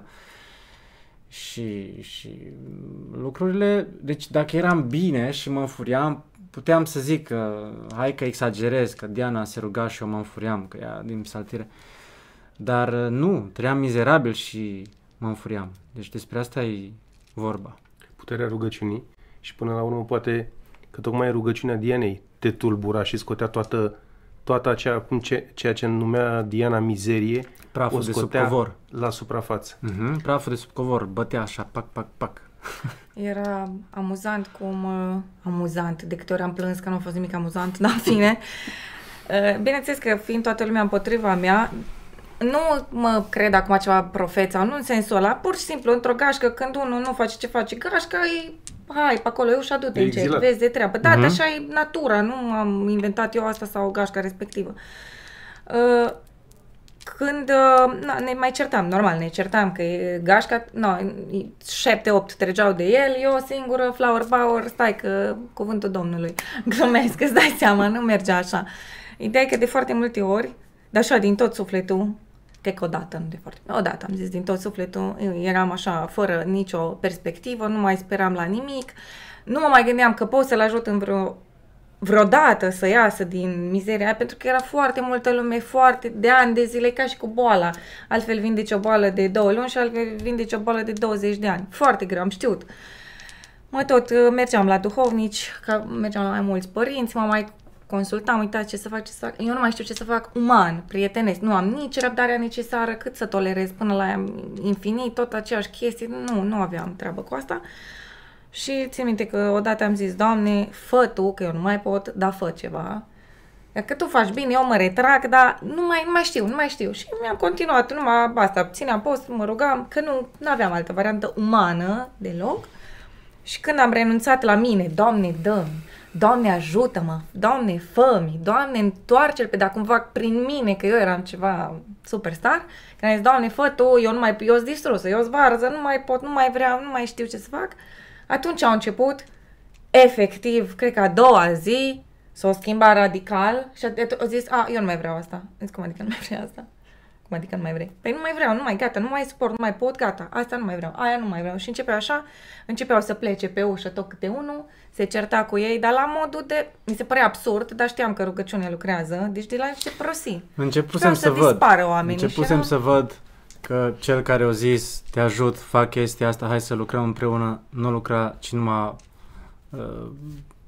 Și, și lucrurile, deci dacă eram bine și mă înfuriam, puteam să zic că, hai că exagerez, că Diana se ruga și eu mă înfuriam, că ea din saltire. Dar uh, nu, trăiam mizerabil și mă înfuriam. Deci despre asta e vorba. Puterea rugăciunii? Și până la urmă poate că tocmai rugăciunea Dianei te tulbura și scotea toată, toată acea, ceea ce numea Diana mizerie, praful de sub covor. la suprafață. Mm-hmm, praful de sub covor, bătea așa, pac, pac, pac. Era amuzant cum... Uh, amuzant, de câte ori am plâns că nu a fost nimic amuzant, dar în fine. Uh, bineînțeles că fiind toată lumea împotriva mea, nu mă cred acum ceva profet sau nu în sensul ăla, pur și simplu, într-o gașcă, când unul nu face ce face gașca, e hai pe acolo, eu și adu te încet, vezi de treabă. Da, uh-huh. așa e natura, nu am inventat eu asta sau gașca respectivă. Uh, când ă, na, ne mai certam, normal, ne certam că e gașca, no, 7-8 tregeau de el, eu singură, flower power, stai că cuvântul domnului, glumesc, îți dai seama, nu merge așa. Ideea e că de foarte multe ori, dar așa din tot sufletul, cred că odată, nu de foarte odată am zis din tot sufletul, eram așa, fără nicio perspectivă, nu mai speram la nimic, nu mă mai gândeam că pot să-l ajut în vreo vreodată să iasă din mizeria pentru că era foarte multă lume, foarte de ani de zile, ca și cu boala. Altfel vindeci o boală de două luni și altfel vindeci o boală de 20 de ani. Foarte greu, am știut. Mă tot mergeam la duhovnici, că mergeam la mai mulți părinți, mă mai Consultam, uitați ce să fac, ce să fac. Eu nu mai știu ce să fac uman, prietenesc. Nu am nici răbdarea necesară cât să tolerez până la infinit, tot aceeași chestie. Nu, nu aveam treabă cu asta. Și țin minte că odată am zis, Doamne, fă tu, că eu nu mai pot, dar fă ceva. Că tu faci bine, eu mă retrag, dar nu mai, nu mai știu, nu mai știu. Și mi-am continuat, numai asta, țineam post, mă rugam, că nu aveam altă variantă umană deloc. Și când am renunțat la mine, Doamne, dă Doamne, ajută-mă! Doamne, fă-mi! Doamne, întoarce-l pe de cumva prin mine, că eu eram ceva superstar, am zis, Doamne, fă tu, eu nu mai, eu sunt distrusă, eu sunt varză, nu mai pot, nu mai vreau, nu mai știu ce să fac. Atunci au început, efectiv, cred că a doua zi, s-o schimba radical și a zis, a, eu nu mai vreau asta. zis, cum adică nu mai vreau asta? Cum adică nu mai vrei? Păi nu mai vreau, nu mai gata, nu mai suport, nu mai pot, gata, asta nu mai vreau, aia nu mai vreau. Și începe așa, începeau să plece pe ușă tot câte unul, se certa cu ei, dar la modul de... Mi se părea absurd, dar știam că rugăciunea lucrează, deci de la ce prosi. Începusem să, să văd. dispară oamenii. Începusem era... să văd că cel care o zis, te ajut, fac chestia asta, hai să lucrăm împreună, nu lucra, ci numai uh,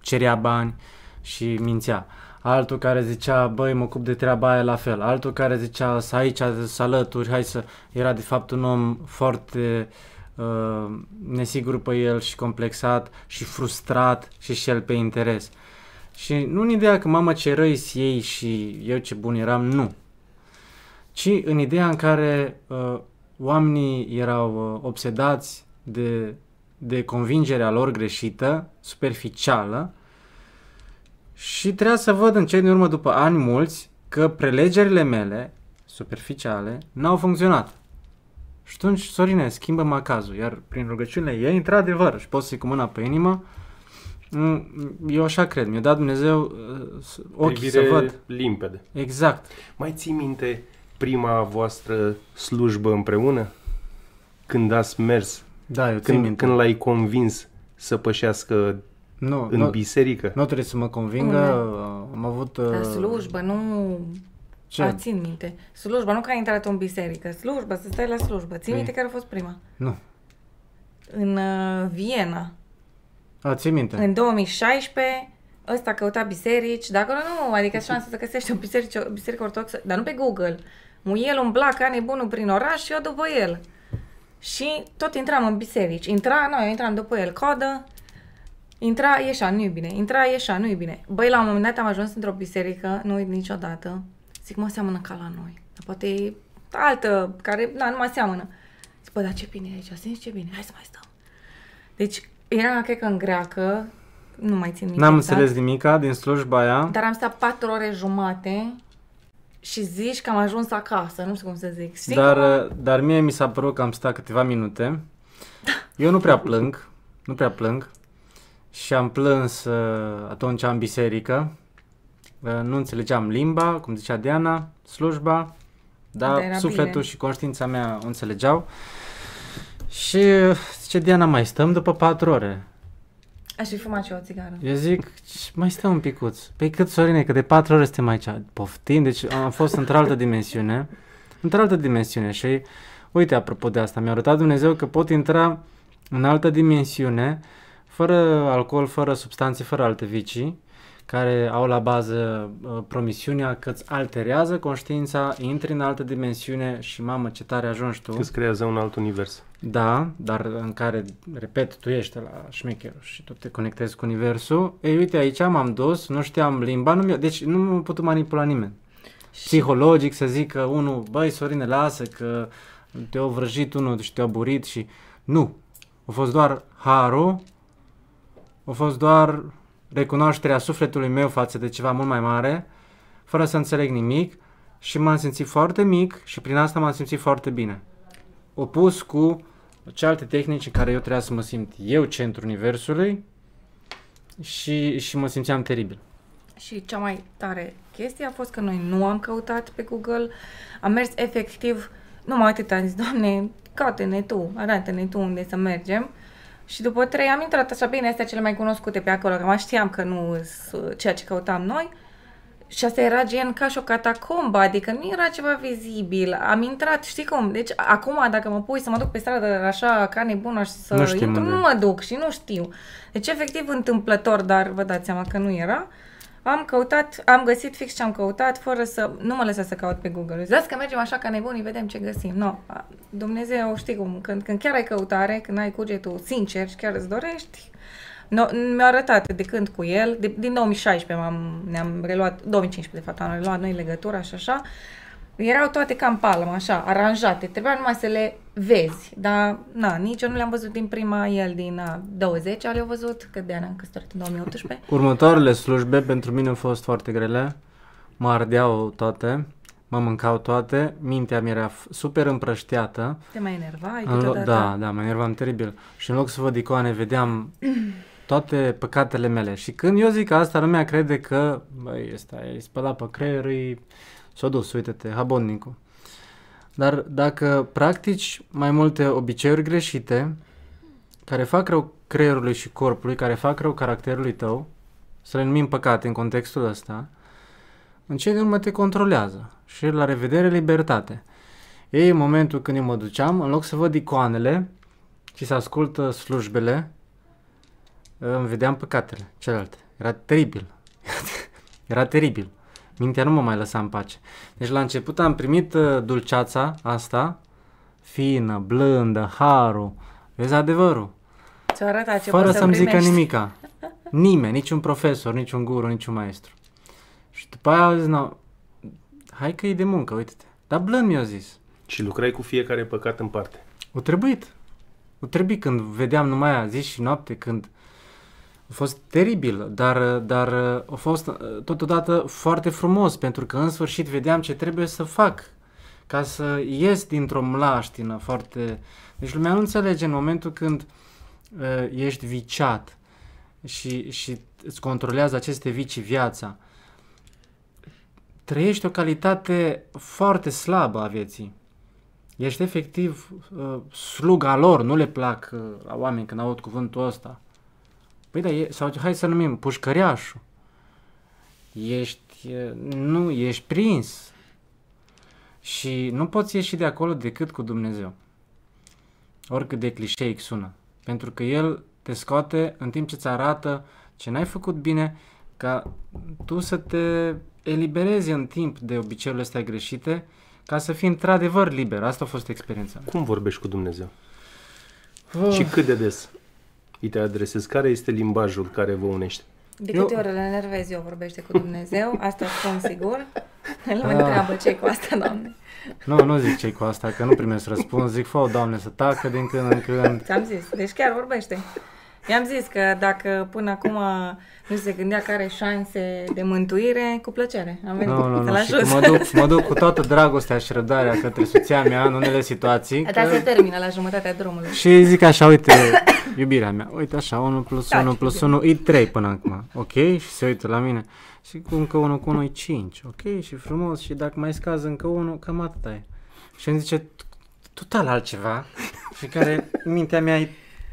cerea bani și mințea. Altul care zicea, băi, mă ocup de treaba aia la fel. Altul care zicea, să aici, să alături, hai să... Era de fapt un om foarte uh, Uh, nesigur pe el și complexat și frustrat și și el pe interes. Și nu în ideea că mamă ce răi ei și eu ce bun eram, nu. Ci în ideea în care uh, oamenii erau uh, obsedați de, de convingerea lor greșită, superficială, și trebuia să văd în cei din urmă după ani mulți că prelegerile mele superficiale n-au funcționat. Și atunci, Sorine, schimbă macazul, iar prin rugăciunile ei, într-adevăr, și poți să-i cu mâna pe inimă, mm, eu așa cred, mi-a dat Dumnezeu uh, ochii Privire să văd. limpede. Exact. Mai ții minte prima voastră slujbă împreună? Când ați mers? Da, eu când, minte. Când l-ai convins să pășească nu, în nu, biserică? Nu trebuie să mă convingă, nu, am avut... La slujbă, nu ce? A, țin minte. Slujba, nu că ai intrat în biserică. Slujba, să stai la slujbă. Țin minte care a fost prima? Nu. În uh, Viena. A, țin minte. În 2016, ăsta căuta biserici. Dacă nu, adică șansa să găsești o biserică, o biserică ortodoxă, dar nu pe Google. un blac, ca nebunul prin oraș și eu după el. Și tot intram în biserici. Intra, noi intram după el, codă, intra, ieșa, nu-i bine, intra, ieșa, nu-i bine. Băi, la un moment dat am ajuns într-o biserică, nu uit niciodată, Zic, mă seamănă ca la noi. Dar poate e altă, care, da nu mai seamănă. Zic, bă, dar ce bine e aici, simți ce bine, hai să mai stăm. Deci, era, cred că, în greacă, nu mai țin nimic. N-am exact, înțeles nimica din slujba aia. Dar am stat patru ore jumate și zici că am ajuns acasă, nu știu cum să zic. dar, uh, dar mie mi s-a părut că am stat câteva minute. Eu nu prea plâng, nu prea plâng. Și am plâns uh, atunci în biserică, nu înțelegeam limba, cum zicea Diana, slujba, dar sufletul bine. și conștiința mea o înțelegeau. Și zice Diana, mai stăm după patru ore. Aș fi fumat și o țigară. Eu zic, mai stăm un picuț. Păi cât, Sorine, că de patru ore suntem aici. Poftim, deci am fost într-o altă dimensiune. Într-o altă dimensiune și uite, apropo de asta, mi-a arătat Dumnezeu că pot intra în altă dimensiune, fără alcool, fără substanțe, fără alte vicii, care au la bază uh, promisiunea că îți alterează conștiința, intri în altă dimensiune și mamă ce tare ajungi tu. Îți creează un alt univers. Da, dar în care, repet, tu ești la șmecher și tu te conectezi cu universul. Ei, uite, aici m-am dus, nu știam limba, nu deci nu m-a putut manipula nimeni. Psihologic să că unul, băi Sorine, lasă că te a vrăjit unul și te a burit și... Nu, a fost doar harul, a fost doar recunoașterea sufletului meu față de ceva mult mai mare, fără să înțeleg nimic și m-am simțit foarte mic și prin asta m-am simțit foarte bine. Opus cu cealaltă tehnici în care eu trebuia să mă simt eu centru universului și, și mă simțeam teribil. Și cea mai tare chestie a fost că noi nu am căutat pe Google, am mers efectiv numai atât, am zis, Doamne, caută-ne Tu, arată-ne Tu unde să mergem. Uh, și după trei am intrat așa, bine, astea cele mai cunoscute pe acolo, că mai știam că nu ceea ce căutam noi. Și asta era gen ca și o catacomba, adică nu era ceva vizibil. Am intrat, știi cum? Deci acum dacă mă pui să mă duc pe stradă așa ca nebună și să nu, intru, nu mă duc și nu știu. Deci efectiv întâmplător, dar vă dați seama că nu era. Uh, am căutat, am găsit fix ce am căutat, fără să... Nu mă lăsa să caut pe Google. Zici că mergem așa ca nebunii, vedem ce găsim. Nu. No. Dumnezeu, știi cum, când, când chiar ai căutare, când ai cugetul sincer și chiar îți dorești, no, mi-a arătat de când cu el, de, din 2016 m-am, ne-am reluat, 2015 de fapt, am reluat noi legătura și așa, erau toate cam palmă, așa, aranjate. Trebuia numai să le vezi. Dar, na, nici eu nu le-am văzut din prima el din a, 20, ale au văzut cât de ani am căsătorit în 2018. Următoarele slujbe pentru mine au fost foarte grele. Mă ardeau toate, mă mâncau toate, mintea mi era super împrăștiată. Te mai enervai lo- Da, da, mă enervam teribil. Și în loc să văd icoane, vedeam toate păcatele mele. Și când eu zic asta, lumea crede că, băi, ăsta e spălat pe creier, și au dus, uite-te, habonnicul. Dar dacă practici mai multe obiceiuri greșite, care fac rău creierului și corpului, care fac rău caracterului tău, să le numim păcate în contextul ăsta, în ce din urmă te controlează și la revedere libertate. Ei, în momentul când eu mă duceam, în loc să văd icoanele și să ascult uh, slujbele, uh, îmi vedeam păcatele celelalte. Era teribil. Era teribil. Mintea nu mă mai lăsa în pace. Deci la început am primit uh, dulceața asta, fină, blândă, harul, vezi adevărul. Ți-o arăta ce Fără să mi primești. zică nimica. Nimeni, niciun profesor, niciun guru, niciun maestru. Și după aia au zis, no, hai că e de muncă, uite-te. Dar blând mi-a zis. Și lucrai cu fiecare păcat în parte. O trebuit. O trebuit când vedeam numai aia, zi și noapte, când a fost teribil, dar, dar uh, a fost uh, totodată foarte frumos, pentru că în sfârșit vedeam ce trebuie să fac ca să ies dintr-o mlaștină foarte... Deci lumea nu înțelege în momentul când uh, ești viciat și, și îți controlează aceste vicii viața, trăiești o calitate foarte slabă a vieții. Ești efectiv uh, sluga lor, nu le plac uh, la oameni când aud cuvântul ăsta. Păi da, e, sau hai să numim pușcăriașul. Ești, nu, ești prins. Și nu poți ieși de acolo decât cu Dumnezeu. Oricât de clișeic sună. Pentru că El te scoate în timp ce ți arată ce n-ai făcut bine, ca tu să te eliberezi în timp de obiceiurile astea greșite, ca să fii într-adevăr liber. Asta a fost experiența. Cum vorbești cu Dumnezeu? Oh. Și cât de des? îi te adresezi? Care este limbajul care vă unește? De câte eu... ori îl enervez eu vorbește cu Dumnezeu, asta spun sigur. Îl mă întreabă ce cu asta, Doamne. Nu, nu zic ce cu asta, că nu primesc răspuns. Zic, fă Doamne, să tacă din când în când. Ți-am zis, deci chiar vorbește. I-am zis că dacă până acum nu se gândea care are șanse de mântuire, cu plăcere. Am venit no, no, no. la jos. Mă duc, mă duc cu toată dragostea și răbdarea către soția mea în unele situații. Dar că... se termină la jumătatea drumului. Și zic așa, uite, iubirea mea, uite așa, 1 plus 1 da, plus 1 e 3 până acum, ok? Și se uită la mine. Și cum că 1 cu 1 e 5, ok? Și frumos. Și dacă mai scază încă 1, cam atâta e. Și îmi zice, total altceva, și care mintea mea e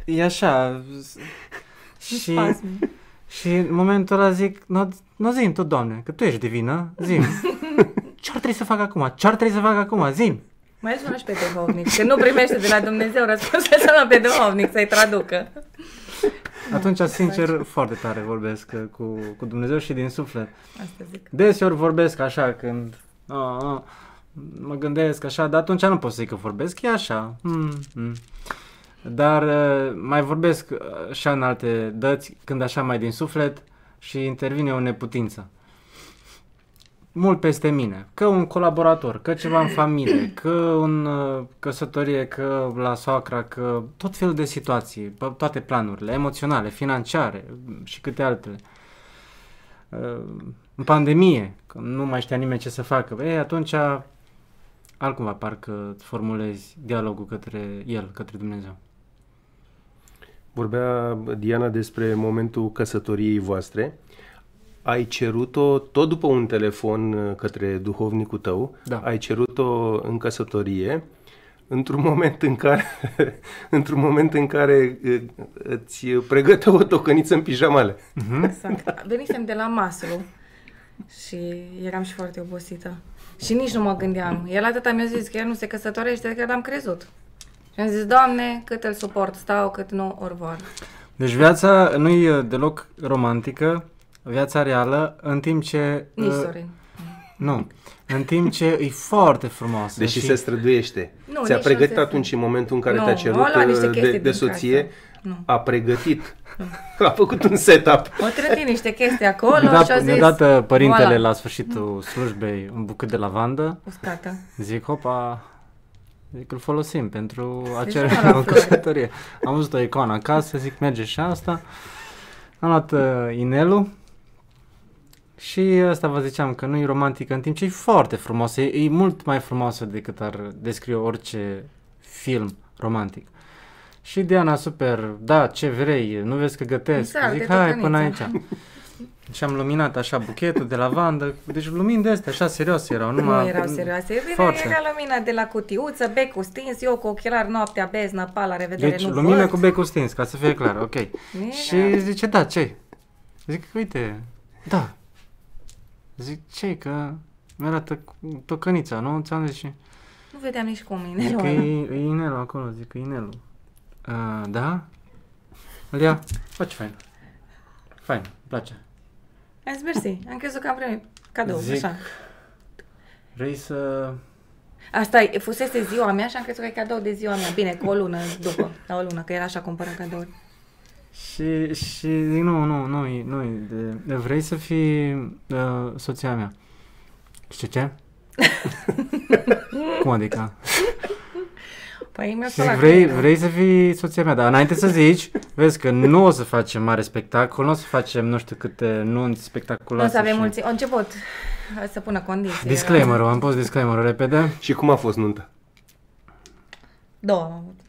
e așa. și, și în momentul ăla zic, nu n-o, zim tu, doamne, că tu ești divină zim. Ce-ar trebui să fac acum? Ce-ar trebui să fac acum? Zim. Mai sună și pe duhovnic, că nu primește de la Dumnezeu răspunsul sună pe duhovnic să-i traducă. Atunci, sincer, foarte tare vorbesc uh, cu, cu Dumnezeu și din suflet. Asta zic. Deseori vorbesc așa când... A, a, mă gândesc așa, dar atunci nu pot să zic că vorbesc, e așa. Mm, mm. Dar uh, mai vorbesc uh, și în alte dăți, când așa mai din suflet și intervine o neputință. Mult peste mine. Că un colaborator, că ceva în familie, că în uh, căsătorie, că la soacra, că tot felul de situații, pe toate planurile, emoționale, financiare mm, și câte altele. În pandemie, că nu mai știa nimeni ce să facă. Ei, atunci altcumva parcă formulezi dialogul către el, către Dumnezeu. Vorbea Diana despre momentul căsătoriei voastre. Ai cerut-o tot după un telefon uh, către duhovnicul tău, da. ai cerut-o în căsătorie, într-un moment în care, într-un moment în care uh, îți pregătă o tocăniță în pijamale. Mhm. Exact. Venisem de la masă și eram și foarte obosită. Și nici nu mă gândeam. El atâta mi-a zis că el nu se căsătorește, că l am crezut. Și am zis, Doamne, cât îl suport, stau, cât nu, orvor. Deci viața nu e uh, deloc romantică, viața reală, în timp ce... Uh, nici uh, Nu. În timp ce e foarte frumoasă. Deși și... se străduiește. Nu, Ți-a pregătit atunci în momentul în care nu, te-a cerut uh, de, de soție, nu. a pregătit. A făcut un setup. O trăti niște chestii acolo Da. și a zis... părintele voilà. la sfârșitul slujbei un bucât de lavandă. Uscată. Zic, hopa, Zic, adică îl folosim pentru acea căsătorie. Am văzut o icoană acasă, zic, merge și asta. Am luat uh, inelul și asta vă ziceam că nu e romantică în timp ce e foarte frumoasă. E, e mult mai frumoasă decât ar descrie orice film romantic. Și Diana super, da, ce vrei, nu vezi că gătesc. Exact, zic, hai până aici. Și am luminat așa buchetul de lavandă, deci lumini de astea, așa serioase erau. Numai nu erau serioase, Forță. era lumina de la cutiuță, becul stins, eu cu ochelari noaptea, beznă, pala, revedere, deci, nu lumina văd. cu becul stins, ca să fie clar, ok. Mira. Și zice, da, ce Zic, uite, da. Zic, ce că mi arată tocănița, nu? Ți-am zis și... Nu vedeam nici cum, inelul Zic, e, e inelul acolo, zic, e inelul. Uh, da? Îl ia, faci fain. Fain, place. Am zis, mersi, am crezut că am primit cadou, Zic, așa. Vrei să... Asta e, fusese ziua mea și am crezut că e cadou de ziua mea. Bine, cu o lună după, la o lună, că era așa cumpără cadouri. Și, și zic, nu, nu, nu, nu, de, de, vrei să fii uh, soția mea. Știi ce? Cum adică? Păi mi-o și vrei, vrei să fii soția mea, dar înainte să zici, vezi că nu o să facem mare spectacol, nu o să facem nu știu câte nunți spectaculoase. Nu o să avem și... mulți... Au început să pună condiții. disclaimer am pus disclaimer repede. Și cum a fost nunta? Două am avut.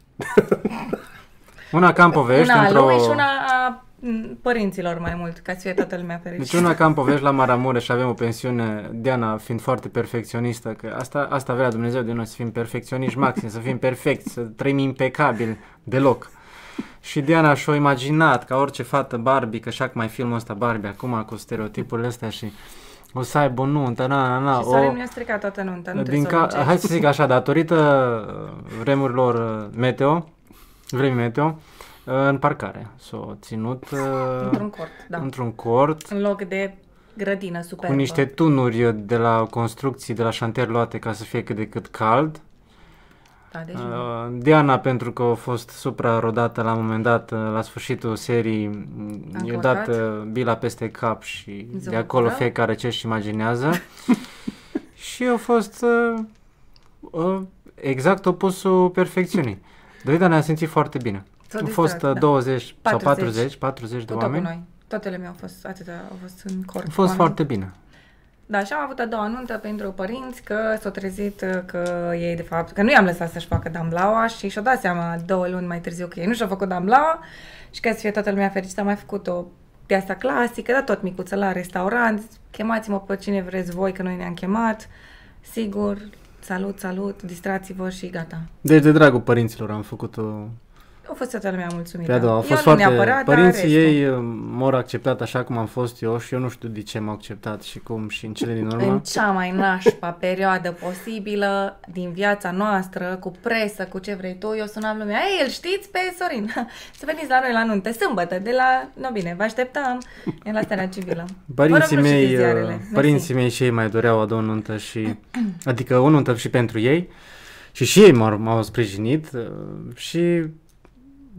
Una ca în povești, Una într-o... lui și una a Mm, părinților mai mult, ca să fie toată lumea fericită. Deci una ca în povești la Maramureș și avem o pensiune, Diana fiind foarte perfecționistă, că asta, asta vrea Dumnezeu de noi, să fim perfecționiști maxim, să fim perfecți, să trăim impecabil, deloc. Și Diana și-o imaginat ca orice fată Barbie, că și mai filmul ăsta Barbie acum cu stereotipurile astea și o să aibă o nuntă, na, na, na. Și o... mi-a stricat toată nuntă, nu din ca... să Hai să zic așa, datorită uh, vremurilor uh, meteo, vremii meteo, în parcare. S-o ținut... Într-un cort, da. Într-un cort. În loc de grădină superbă. Cu niște tunuri de la construcții, de la șantier luate ca să fie cât de cât cald. Da, deci uh, Diana, pentru că a fost supra-rodată la un moment dat, uh, la sfârșitul serii, i-a dat uh, bila peste cap și de acolo fiecare ce își imaginează. și a fost uh, uh exact opusul perfecțiunii. Dar ne-a simțit foarte bine. S-au au fost uh, da. 20 40, sau 40, 40 de oameni. Noi. Toate ele mi-au fost atâta, au fost în corp. A fost oameni. foarte bine. Da, și am avut a doua anuntă pentru părinți că s-au trezit uh, că ei, de fapt, că nu i-am lăsat să-și facă damblaua și și-au dat seama două luni mai târziu că ei nu și-au făcut damblaua și ca să fie toată lumea fericită, am mai făcut-o de asta clasică, dar tot micuță la restaurant, chemați-mă pe cine vreți voi că noi ne-am chemat, sigur, salut, salut, distrați-vă și gata. Deci de dragul părinților am făcut o nu a fost toată lumea mulțumită. Da, da, a fost eu foarte... părinții ei uh, m-au acceptat așa cum am fost eu și eu nu știu de ce m-au acceptat și cum și în cele din urmă. În cea mai nașpa perioadă posibilă din viața noastră, cu presă, cu ce vrei tu, eu sunam lumea, ei, îl știți pe Sorin, să veniți la noi la nunte, sâmbătă, de la... No, bine, vă așteptăm, e la starea civilă. Părinții mei, uh, părinții mei și ei mai doreau a doua nuntă și... adică o nuntă și pentru ei. Și și ei m-au, m-au sprijinit uh, și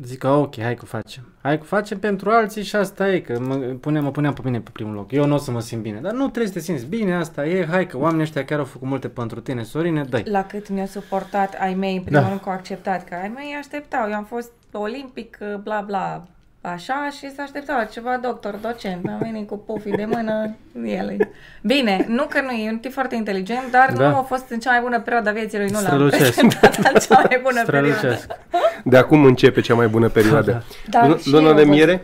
Zic că ah, ok, hai că facem. Hai că facem pentru alții și asta e, că mă puneam, mă puneam pe mine pe primul loc. Eu nu o să mă simt bine, dar nu trebuie să te simți bine, asta e, hai că oamenii ăștia chiar au făcut multe pentru tine, Sorine, dai. La cât mi-a suportat ai mei, în primul da. rând că au acceptat, că ai mei așteptau, eu am fost olimpic, bla bla, așa și se aștepta la ceva doctor, docent. Am venit cu pufii de mână, el. Bine, nu că nu e un tip foarte inteligent, dar da. nu a fost în cea mai bună perioadă a vieții lui. Nu l-am prezentat în cea mai bună perioadă. De acum începe cea mai bună perioadă. Da, da luna de miere?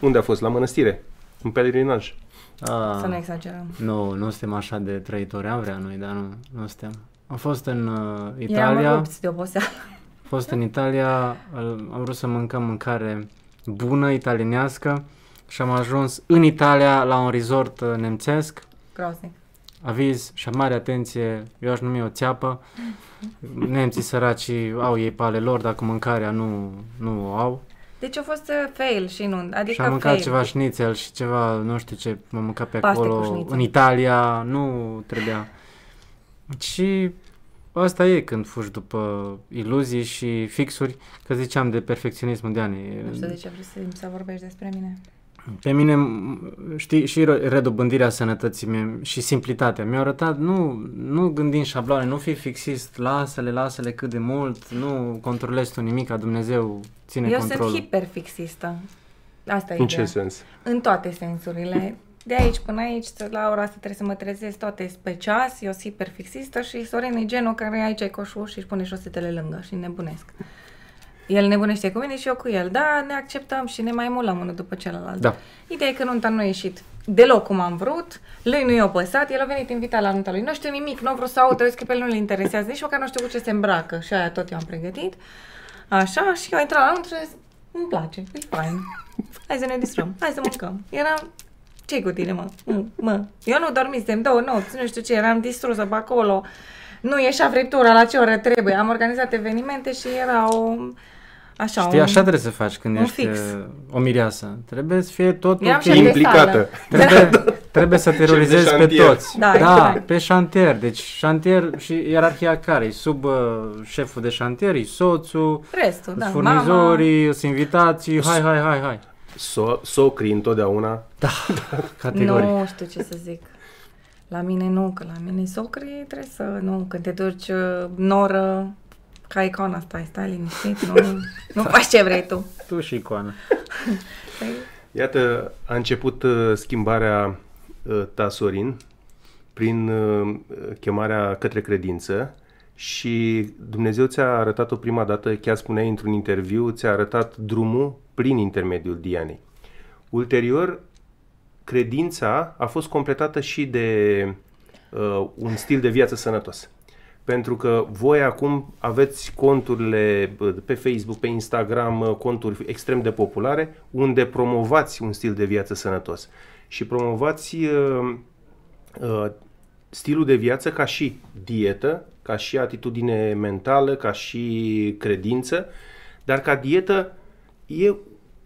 Unde a fost? La mănăstire? În pelerinaj? A, să nu exagerăm. Nu, nu suntem așa de trăitori, am vrea noi, dar nu, nu suntem. Am fost în uh, Italia. Eram de oboseală. Am fost în Italia, am vrut să mâncăm mâncare bună, italienească și am ajuns în Italia la un resort uh, nemțesc. Groznic. Aviz și mare atenție, eu aș numi o țeapă. Nemții săraci au ei pale lor, dacă mâncarea nu, nu o au. Deci a fost uh, fail și nu, adică Și am mâncat fail. ceva șnițel și ceva, nu știu ce, am mâncat pe Paste acolo, în Italia, nu trebuia. Și Asta e când fugi după iluzii și fixuri, că ziceam de perfecționismul de ani. Nu știu de ce vrei să, să vorbești despre mine. Pe mine, știi, și redobândirea sănătății mie, și simplitatea mi-au arătat, nu, nu gândi în șabloane, nu fi fixist, lasă-le, lasă-le cât de mult, nu controlezi tu nimic, a Dumnezeu ține Eu controlul. Eu sunt hiperfixistă. Asta e În ideea. ce sens? În toate sensurile. De aici până aici, la ora asta trebuie să mă trezesc, toate pe ceas, eu sunt perfixistă și Sorin e genul care aici ai coșul și își pune șosetele lângă și nebunesc. El nebunește cu mine și eu cu el. Da, ne acceptăm și ne mai mulăm unul după celălalt. Da. Ideea e că nunta nu a ieșit deloc cum am vrut, lui nu i-a păsat, el a venit invitat la nunta lui. Nu știu nimic, nu vreau să aud, trebuie că pe el nu-l interesează, nici măcar nu știu cu ce se îmbracă și aia tot eu am pregătit. Așa, și eu am intrat la nuntă și îmi place, e fain. Hai să ne distrăm, hai să mâncăm. Era ce cu tine, mă? Mm, mă? Eu nu dormisem două nopți, nu știu ce, eram distrusă pe acolo. Nu ieșea friptura la ce oră trebuie. Am organizat evenimente și era o... Așa, Știi, un, așa trebuie să faci când ești fix. Uh, o mireasă. Trebuie să fie totul okay. implicată. Trebuie, trebuie să terorizezi pe toți. Da, da exact. pe șantier. Deci șantier și ierarhia care? sub uh, șeful de șantier, soțul, Restul, da, furnizorii, mama. invitații, hai, hai, hai, hai. So, întotdeauna? Da, categoric. Nu știu ce să zic. La mine nu, că la mine socri trebuie să... Nu, când te duci uh, noră, ca icoana stai, stai liniștit, nu, nu faci ce vrei tu. Tu și icoana. Păi- Iată, a început uh, schimbarea uh, ta, Sorin, prin chemarea către credință și Dumnezeu ți-a arătat-o prima dată, chiar spuneai într-un interviu, ți-a arătat drumul prin intermediul Dianei. Ulterior, credința a fost completată și de uh, un stil de viață sănătos. Pentru că voi acum aveți conturile uh, pe Facebook, pe Instagram, uh, conturi extrem de populare, unde promovați un stil de viață sănătos. Și promovați uh, uh, stilul de viață ca și dietă, ca și atitudine mentală, ca și credință, dar ca dietă e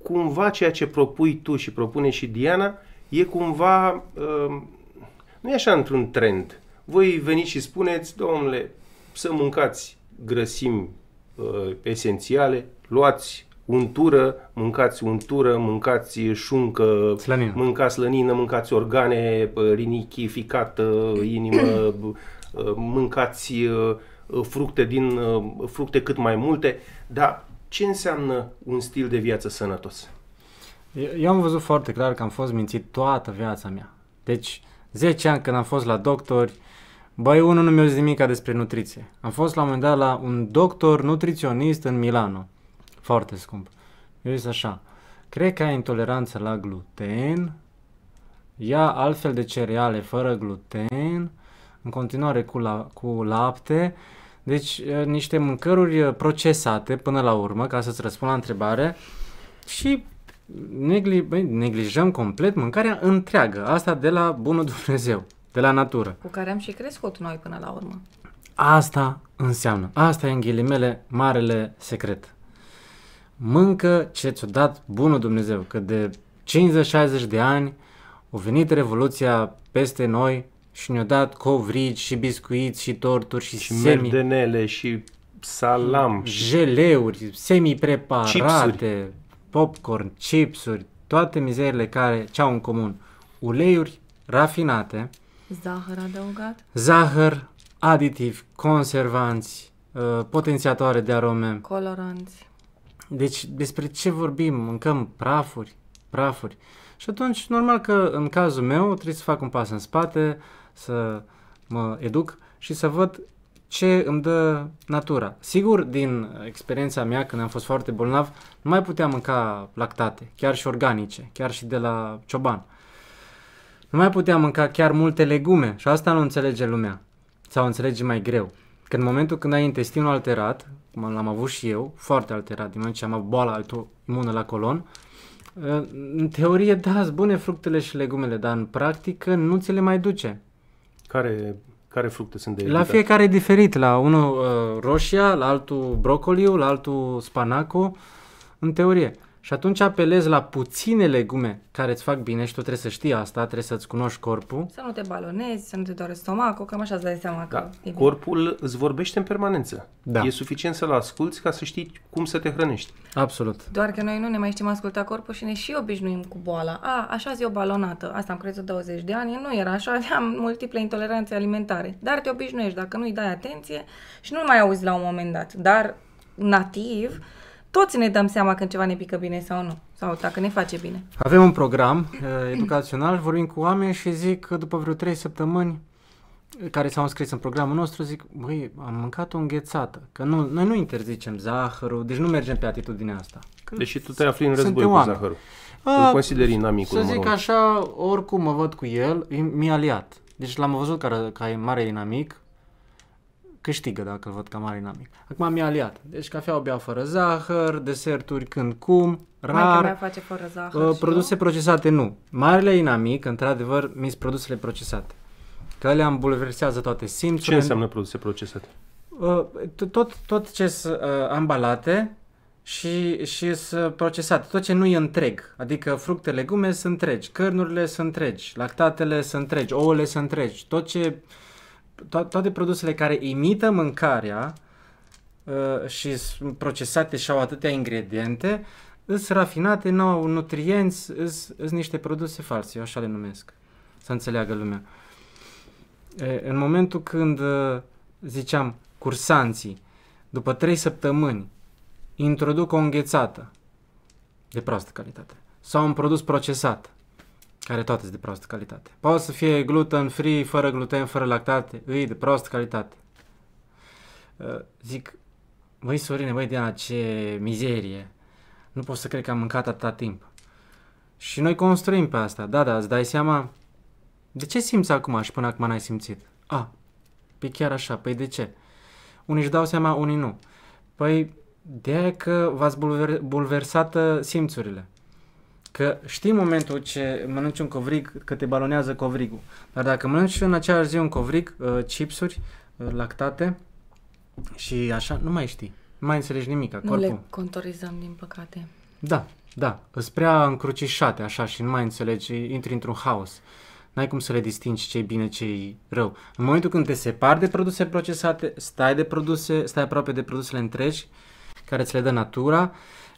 cumva ceea ce propui tu și propune și Diana, e cumva, uh, nu e așa într-un trend. Voi veniți și spuneți, domnule, să mâncați grăsimi uh, esențiale, luați untură, mâncați untură, mâncați șuncă, slănină. mâncați slănină, mâncați organe, uh, rinichificată, inimă, uh, mâncați uh, fructe din fructe cât mai multe, dar ce înseamnă un stil de viață sănătos? Eu am văzut foarte clar că am fost mințit toată viața mea. Deci, 10 ani când am fost la doctori, băi, unul nu mi-a zis nimic despre nutriție. Am fost la un moment dat la un doctor nutriționist în Milano. Foarte scump. Eu zis așa, cred că ai intoleranță la gluten, ia altfel de cereale fără gluten, în continuare cu, la, cu lapte, deci niște mâncăruri procesate până la urmă, ca să-ți răspund la întrebare, și negli, neglijăm complet mâncarea întreagă, asta de la bunul Dumnezeu, de la natură. Cu care am și crescut noi până la urmă. Asta înseamnă, asta e în ghilimele marele secret. Mâncă ce ți-o dat bunul Dumnezeu, că de 50-60 de ani a venit revoluția peste noi și ne au dat covrigi și biscuiți și torturi și, și semi... merdenele și salam. Jeleuri, semi-preparate, chipsuri. popcorn, chipsuri, toate mizerile care ce au în comun. Uleiuri rafinate. Zahăr adăugat. Zahăr, aditiv, conservanți, uh, potențiatoare de arome. Coloranți. Deci despre ce vorbim? Mâncăm prafuri, prafuri. Și atunci, normal că în cazul meu trebuie să fac un pas în spate, uh, să mă educ și să văd ce îmi dă natura. Sigur, din experiența mea, când am fost foarte bolnav, nu mai puteam mânca lactate, chiar și organice, chiar și de la cioban. Nu mai puteam mânca chiar multe legume și asta nu înțelege lumea sau înțelege mai greu. Că în momentul când ai intestinul alterat, cum l-am avut și eu, foarte alterat, din moment ce am avut boala imună la colon, în teorie, da, bune fructele și legumele, dar în practică nu ți le mai duce. Care, care fructe sunt de evitat? La fiecare e diferit. La unul uh, roșia, la altul brocoliu, la altul spanacul, în teorie. Și atunci apelezi la puține legume care îți fac bine și tu trebuie să știi asta, trebuie să-ți cunoști corpul. Să nu te balonezi, să nu te doare stomacul, cam așa îți dai seama da. că e Corpul bine. îți vorbește în permanență. Da. E suficient să-l asculți ca să știi cum să te hrănești. Absolut. Doar că noi nu ne mai știm asculta corpul și ne și obișnuim cu boala. A, așa zi o balonată. Asta am crezut 20 de ani, nu era așa, aveam multiple intoleranțe alimentare. Dar te obișnuiești, dacă nu-i dai atenție și nu mai auzi la un moment dat. Dar nativ, mm toți ne dăm seama când ceva ne pică bine sau nu, sau dacă ne face bine. Avem un program uh, educațional, vorbim cu oameni și zic că după vreo trei săptămâni care s-au înscris în programul nostru zic, băi, am mâncat o înghețată, că nu, noi nu interzicem zahărul, deci nu mergem pe atitudinea asta. Că deci tu te afli în război cu oameni. zahărul. A, Îl consideri inamicul Să zic așa, oricum mă văd cu el, mi-a aliat. Deci l-am văzut ca, ca e mare inamic, câștigă dacă îl văd cam marinamic. Acum mi-a aliat. Deci o bea fără zahăr, deserturi când cum, rar. Mai face fără zahăr uh, produse eu? procesate nu. Marele inamic, într-adevăr, mi produsele procesate. Că le bulversează toate simțurile. Ce înseamnă produse procesate? Uh, tot, tot ce sunt uh, ambalate și, și sunt procesate. Tot ce nu e întreg. Adică fructe, legume sunt întregi, cărnurile sunt întregi, lactatele sunt întregi, ouăle sunt întregi. Tot ce to- toate produsele care imită mâncarea uh, și sunt procesate și au atâtea ingrediente, sunt rafinate, nu au nutrienți, sunt niște produse false, eu așa le numesc, să înțeleagă lumea. E, în momentul când, uh, ziceam, cursanții, după trei săptămâni, introduc o înghețată de proastă calitate sau un produs procesat, care toate sunt de proastă calitate. Poate să fie gluten free, fără gluten, fără lactate, îi de proastă calitate. Uh, zic, măi Sorine, măi Diana, ce mizerie. Nu pot să cred că am mâncat atâta timp. Și noi construim pe asta. Da, da, îți dai seama. De ce simți acum și până acum n-ai simțit? A, pe chiar așa, păi de ce? Unii își dau seama, unii nu. Păi de aia că v-ați bulver- bulversat uh, simțurile. Că știi momentul ce mănânci un covrig, că te balonează covrigul. Dar dacă mănânci în aceeași zi un covrig, uh, chipsuri, uh, lactate și așa, nu mai știi. Nu mai înțelegi nimic. Nu corpul. le contorizăm, din păcate. Da, da. Îți prea încrucișate așa și nu mai înțelegi, intri într-un haos. N-ai cum să le distingi ce bine, ce rău. În momentul când te separi de produse procesate, stai de produse, stai aproape de produsele întregi, care ți le dă natura, uh,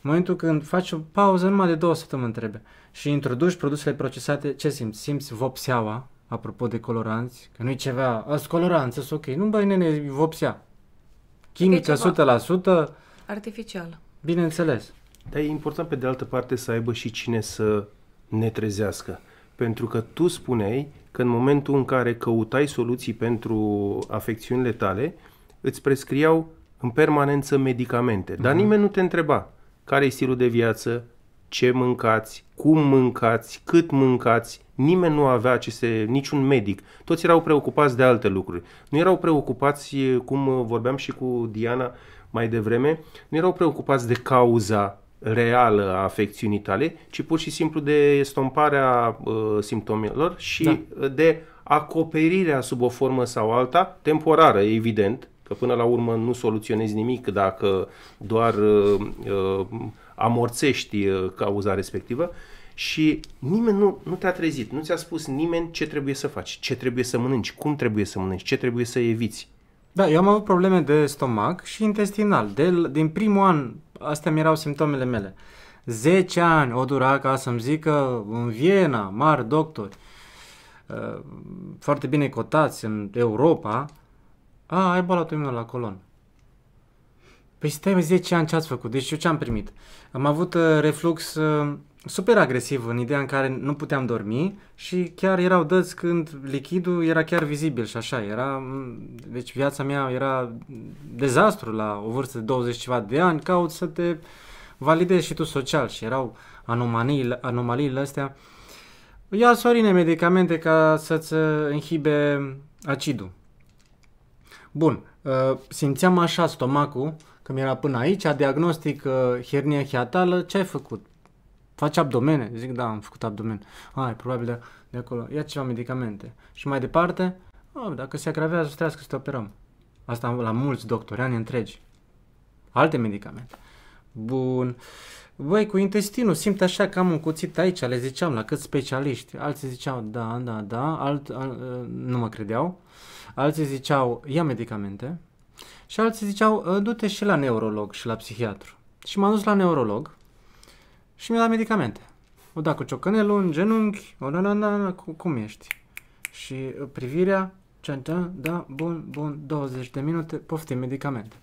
în momentul când faci o pauză numai de două săptămâni trebuie și introduci produsele procesate, ce simți? Simți vopseaua, apropo de coloranți, că nu-i ceva, azi coloranți, sunt ok, nu băi nene, e vopsea. Chimică 100%. Artificial. Bineînțeles. Dar e important pe de altă parte să aibă și cine să ne trezească. Pentru că tu spuneai că în momentul în care căutai soluții pentru afecțiunile tale, îți prescriau în permanență medicamente, dar mm-hmm. nimeni nu te întreba care e stilul de viață, ce mâncați, cum mâncați, cât mâncați, nimeni nu avea aceste, niciun medic. Toți erau preocupați de alte lucruri. Nu erau preocupați, cum uh, vorbeam și cu Diana mai devreme, nu erau preocupați de cauza reală a afecțiunii tale, ci pur și simplu de estomparea uh, simptomelor și da. Uh, de acoperirea sub o formă sau alta, temporară, evident, Că până la urmă nu soluționezi nimic dacă doar uh, uh amorțești uh, cauza respectivă și nimeni nu, nu te-a trezit, nu ți-a spus nimeni ce trebuie să faci, ce trebuie să mănânci, cum trebuie să mănânci, ce trebuie să eviți. Da, eu am avut probleme de stomac și intestinal. De, din primul an, astea mi erau simptomele mele. 10 ani o dura ca să-mi zică în Viena, mari doctori, uh, foarte bine cotați în Europa, a, ai balat terminal la colon. Păi stai 10 ani ce ați făcut? Deci eu ce am primit? Am avut uh, reflux uh, super agresiv în ideea în care nu puteam dormi și chiar erau dăți când lichidul era chiar vizibil și așa. Era, deci viața mea era dezastru la o vârstă de 20 ceva de ani, caut să te validezi și tu social și erau anomaliile, anomaliile astea. Ia, Sorine, medicamente ca să-ți uh, inhibe acidul. Bun, uh, simțeam așa stomacul, că mi-era până aici, a diagnostic uh, hernie hiatală, ce ai făcut? Faci abdomene? Zic, da, am făcut abdomen. Ai, probabil de, de acolo. Ia ceva medicamente. Și mai departe, a, dacă se agravează, trească să te operăm. Asta la mulți doctori, ani întregi. Alte medicamente. Bun. Băi, cu intestinul simt așa că am un cuțit aici, le ziceam la câți specialiști. Alții ziceau, da, da, da, alt, al, uh, nu mă credeau. Uh, alții ziceau ia medicamente și alții ziceau ă, du-te și la neurolog și la psihiatru. Și m-am dus la neurolog și mi-a dat medicamente. O da cu ciocanelul în genunchi, o na na na, cum ești? Și ă, privirea, cean, da, bun, bun, 20 de minute, poftim medicamente.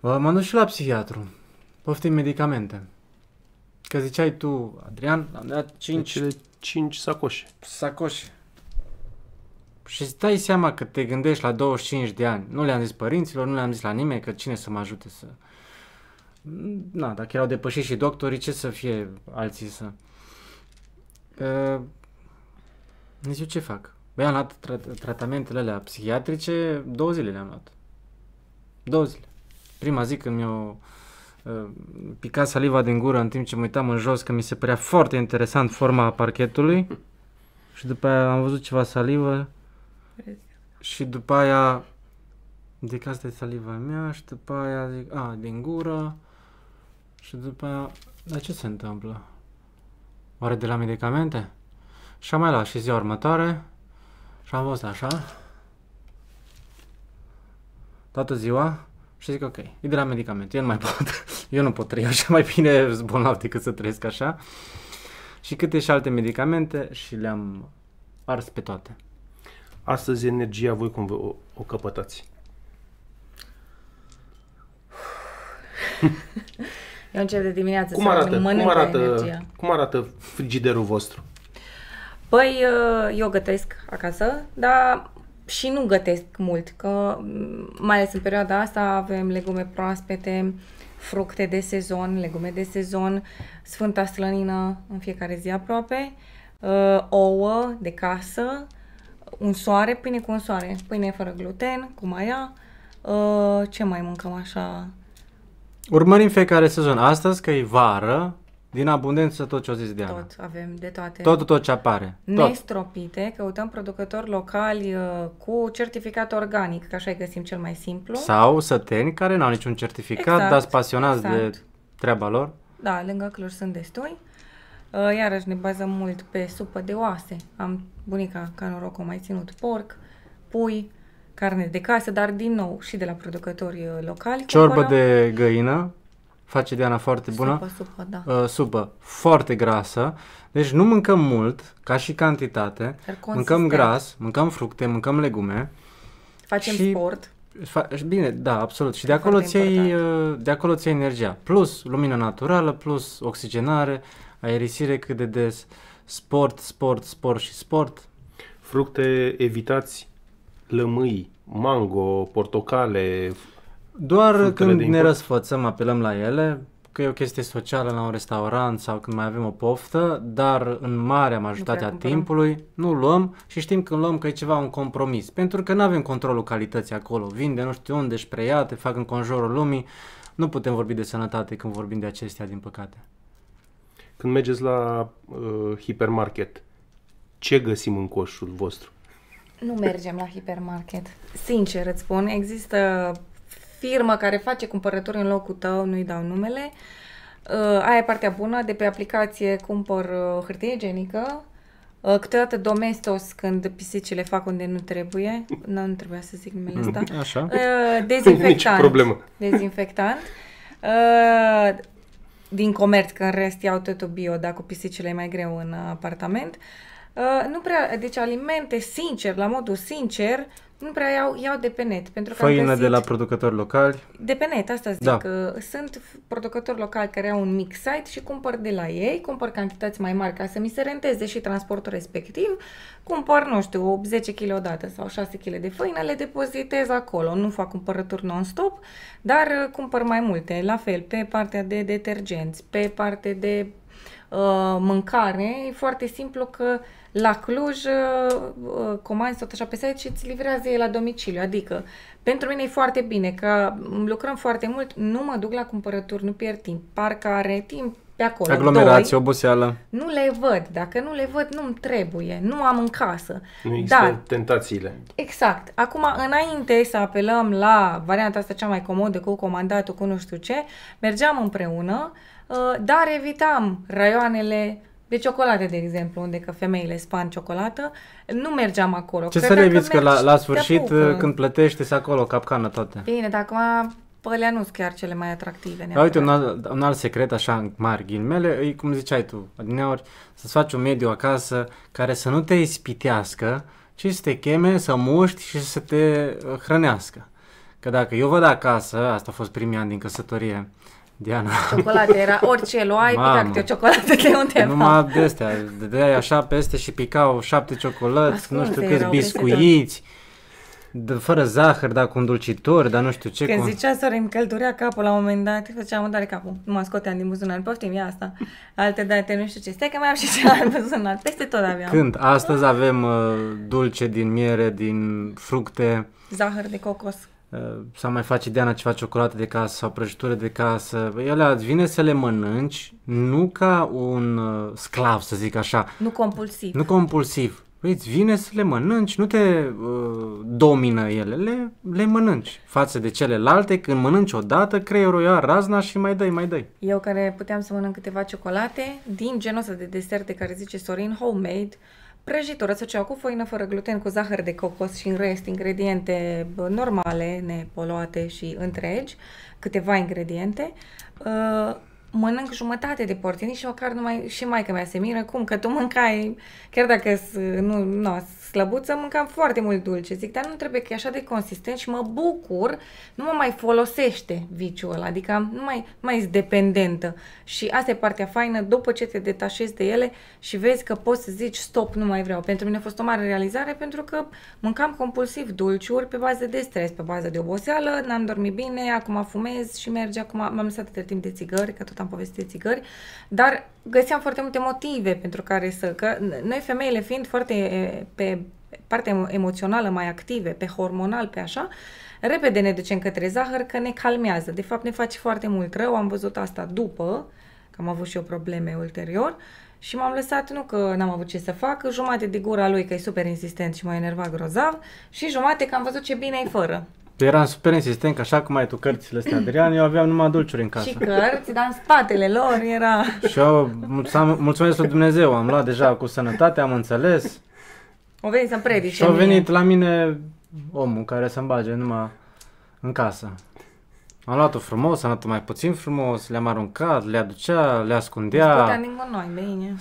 M-am dus și la psihiatru, poftim medicamente. Că ziceai tu, Adrian, am dat 5... Deci 5 sacoșe. Sacoșe. Și îți dai seama că te gândești la 25 de ani. Nu le-am zis părinților, nu le-am zis la nimeni că cine să mă ajute să... Na, dacă erau depășit și doctorii, ce să fie alții să... Uh, știu ce fac? Băi, am luat tra- tratamentele alea psihiatrice, două zile le-am luat. Două zile. Prima zi când mi-au uh, picat saliva din gură în timp ce mă uitam în jos, că mi se părea foarte interesant forma parchetului. Și după aia am văzut ceva salivă și după aia zic asta e saliva mea și după aia zic, a, din gură și după aia, dar ce se întâmplă? Oare de la medicamente? Și am mai luat și ziua următoare și am fost așa toată ziua și zic ok, e de la medicamente, eu nu mai pot, eu nu pot trăi așa, mai bine zbolnav decât să trăiesc așa. Și câte și alte medicamente și le-am ars pe toate astăzi energia voi cum vă o, o căpătați? Eu încep de dimineață cum arată, cum arată, energia. cum arată frigiderul vostru? Păi, uh, eu gătesc acasă, dar și nu gătesc mult, că mm, mai ales în perioada asta avem legume proaspete, fructe de sezon, legume de sezon, sfânta slănină în fiecare zi aproape, uh, ouă de casă, un soare, pâine cu un soare, pâine fără gluten, cu maia. Uh, ce mai mâncăm așa? Urmărim fiecare sezon. Astăzi, că e vară, din abundență tot ce o zis Diana. Tot, avem de toate. Tot, tot ce apare. Tot. căutăm producători locali uh, cu certificat organic, că așa îi găsim cel mai simplu. Sau săteni care n-au niciun certificat, exact, dar sunt pasionați exact. de treaba lor. Da, lângă Cluj sunt destui. Uh, iarăși ne bazăm mult pe supă de oase. Am bunica ca noroc o mai ținut porc, pui, carne de casă, dar din nou și de la producători uh, locali. Ciorbă de găină, face Diana foarte bună. Supă, supă, da. Uh, supă foarte grasă. Deci nu mâncăm mult, ca și cantitate. Mâncăm gras, mâncăm fructe, mâncăm legume. Facem și sport. bine, da, absolut. Și de acolo, ți uh, de acolo ți energia. Plus lumină naturală, plus oxigenare, aerisire cât de des, sport, sport, sport și sport. Fructe evitați lămâi, mango, portocale. Doar când ne răsfățăm, apelăm la ele, că e o chestie socială la un restaurant sau când mai avem o poftă, dar în marea majoritate a timpului nu luăm și știm când luăm că e ceva un compromis, pentru că nu avem controlul calității acolo. Vin de nu știu unde, își preia, te fac în conjurul lumii. Nu putem vorbi de sănătate când vorbim de acestea, din păcate. Când mergeți la uh, hipermarket, ce găsim în coșul vostru? Nu mergem la hipermarket. Sincer îți spun, există firmă care face cumpărături în locul tău, nu-i dau numele. Uh, aia e partea bună, de pe aplicație cumpăr uh, hârtie igienică, uh, câteodată domestos când pisicile fac unde nu trebuie, nu, nu trebuia să zic numele ăsta, Așa. Uh, păi, dezinfectant, Nici problemă. dezinfectant, uh, din comerț, că în rest iau totul bio, dar cu pisicile e mai greu în apartament. Uh, nu prea, deci alimente sincer, la modul sincer, nu prea iau, iau de pe net. Pentru că Făină găsit... de la producători locali? De pe net, asta zic. Da. Sunt producători locali care au un mic site și cumpăr de la ei, cumpăr cantități mai mari ca să mi se renteze și transportul respectiv, cumpăr, nu știu, 10 kg odată sau 6 kg de făină, le depozitez acolo. Nu fac cumpărături non-stop, dar uh, cumpăr mai multe. La fel, pe partea de detergenți, pe partea de uh, mâncare, e foarte simplu că uh, la Cluj uh, uh, comanzi tot așa pe site și îți livrează la domiciliu. Adică, pentru mine e foarte bine că lucrăm foarte mult, nu mă duc la cumpărături, nu pierd timp. Parcă are timp pe acolo. Aglomerație, Doi, oboseală. Nu le văd. Dacă nu le văd, nu-mi trebuie. Nu am în casă. Nu există Dar, tentațiile. Exact. Acum, înainte să apelăm la varianta asta cea mai comodă cu comandatul, cu nu știu ce, mergeam împreună, uh, dar evitam raioanele de ciocolate, de exemplu, unde că femeile span ciocolată, nu mergeam acolo. Ce Cred să reviți că, că la, la sfârșit, uh, când plătește se acolo capcană toate. Bine, dar acum pălea nu sunt chiar cele mai atractive. Neapărat. Uite, un alt, un alt secret, așa, în mari ghilmele, e cum ziceai tu, adineori, să-ți faci un mediu acasă care să nu te ispitească, ci să te cheme, să muști și să te uh, hrănească. Că dacă eu văd acasă, asta a fost primii ani din căsătorie, Diana. Ciocolată, era orice luai, Mamă. câte o ciocolată de undeva. Numai de astea, de așa peste și picau șapte ciocolăți, nu știu câți biscuiți. De, fără zahăr, dar cu îndulcitor, dar nu știu ce. Când cu... zicea să îmi căldurea capul la un moment dat, făceam dare capul, mă scoteam din buzunar, poftim, ia asta. Alte date, nu știu ce, stai că mai am și ce în buzunar, peste tot aveam. Când? Astăzi avem uh, dulce din miere, din fructe. Zahăr de cocos. Uh, sau mai face Diana ceva ciocolată de casă sau prăjitură de casă, ele vine să le mănânci nu ca un uh, sclav, să zic așa. Nu compulsiv. Nu compulsiv. Păi îți vine să le mănânci, nu te uh, domină ele, le, le mănânci. Față de celelalte, când mănânci odată, creierul ia razna și mai dai, mai dai. Eu care puteam să mănânc câteva ciocolate, din genul ăsta de deserte care zice Sorin, homemade, uh, Prăjitură să cu făină fără gluten, cu zahăr de cocos și în rest ingrediente normale, nepoluate și întregi, câteva ingrediente. Uh, mănânc jumătate de porțiuni și măcar numai, și mai că mea se miră, cum, că tu mâncai, chiar dacă nu, nu slăbuță, mâncam foarte mult dulce. Zic, dar nu trebuie că e așa de consistent și mă bucur, nu mă mai folosește viciul ăla, adică nu mai, mai ești dependentă. Și asta e partea faină, după ce te detașezi de ele și vezi că poți să zici stop, nu mai vreau. Pentru mine a fost o mare realizare pentru că mâncam compulsiv dulciuri pe bază de stres, pe bază de oboseală, n-am dormit bine, acum fumez și merge, acum m-am lăsat de timp de țigări, că tot am povestit de țigări, dar găseam foarte multe motive pentru care să... Că noi femeile fiind foarte pe partea emoțională mai active, pe hormonal, pe așa, repede ne ducem către zahăr că ne calmează. De fapt ne face foarte mult rău, am văzut asta după, că am avut și eu probleme ulterior și m-am lăsat, nu că n-am avut ce să fac, jumate de gura lui că e super insistent și mă enervat grozav și jumate că am văzut ce bine e fără. Eram super insistent că așa cum ai tu cărțile astea, Adrian, eu aveam numai dulciuri în casă. Și cărți, dar în spatele lor era... Și eu mulțumesc lui Dumnezeu, am luat deja cu sănătate, am înțeles. O venit să-mi predice Și a venit la mine omul care să-mi bage numai în casă. Am luat-o frumos, am luat-o mai puțin frumos, le-am aruncat, le aducea, le ascundea. Nu noi, bine.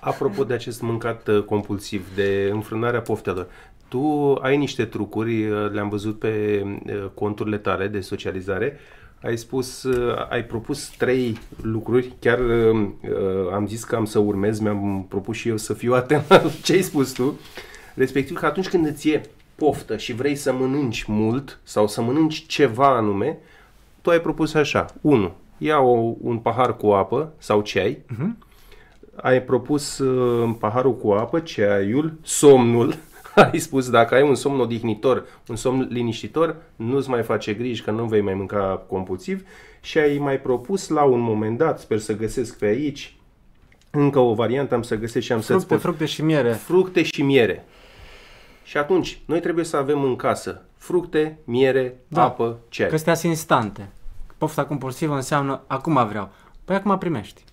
Apropo de acest mâncat uh, compulsiv, de înfrânarea poftelor, tu ai niște trucuri, uh, le-am văzut pe uh, conturile tale de socializare. Ai spus, uh, ai propus trei lucruri, chiar am zis că am să urmez, mi-am propus și eu să fiu atent la ce ai spus tu. Respectiv că atunci când îți e poftă și vrei să mănânci mult sau să mănânci ceva anume, tu ai propus așa. 1. Ia o, un pahar cu apă sau ceai. Uh-huh. Mhm. Ai propus uh, paharul cu apă, ceaiul, somnul ai spus, dacă ai un somn odihnitor, un somn liniștitor, nu-ți mai face griji că nu vei mai mânca compulsiv și ai mai propus la un moment dat, sper să găsesc pe aici, încă o variantă am să găsesc și am fructe, să spun. Fructe și miere. Fructe și miere. Și atunci, noi trebuie să avem în casă fructe, miere, da, apă, ceai. Că astea sunt instante. Pofta compulsivă înseamnă acum vreau. Păi acum primești.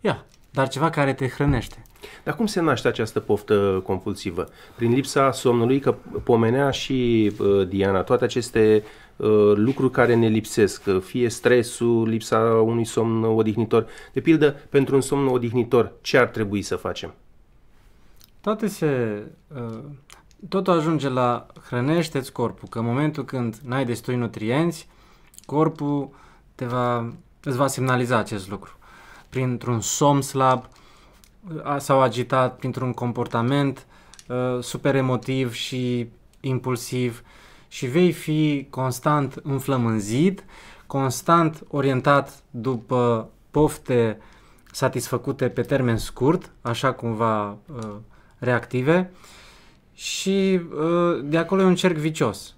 Ia, dar ceva care te hrănește. Dar cum se naște această poftă compulsivă? Prin lipsa somnului, că pomenea și uh, Diana, toate aceste uh, lucruri care ne lipsesc, uh, fie stresul, lipsa unui somn odihnitor. De pildă, pentru un somn odihnitor, ce ar trebui să facem? Toate se... Uh, totul ajunge la hrănește-ți corpul, că în momentul când n-ai destui nutrienți, corpul te va, îți va semnaliza acest lucru. Printr-un somn slab, s-au agitat printr-un comportament uh, super emotiv și impulsiv și vei fi constant înflămânzit, constant orientat după pofte satisfăcute pe termen scurt, așa cumva uh, reactive și uh, de acolo e un cerc vicios.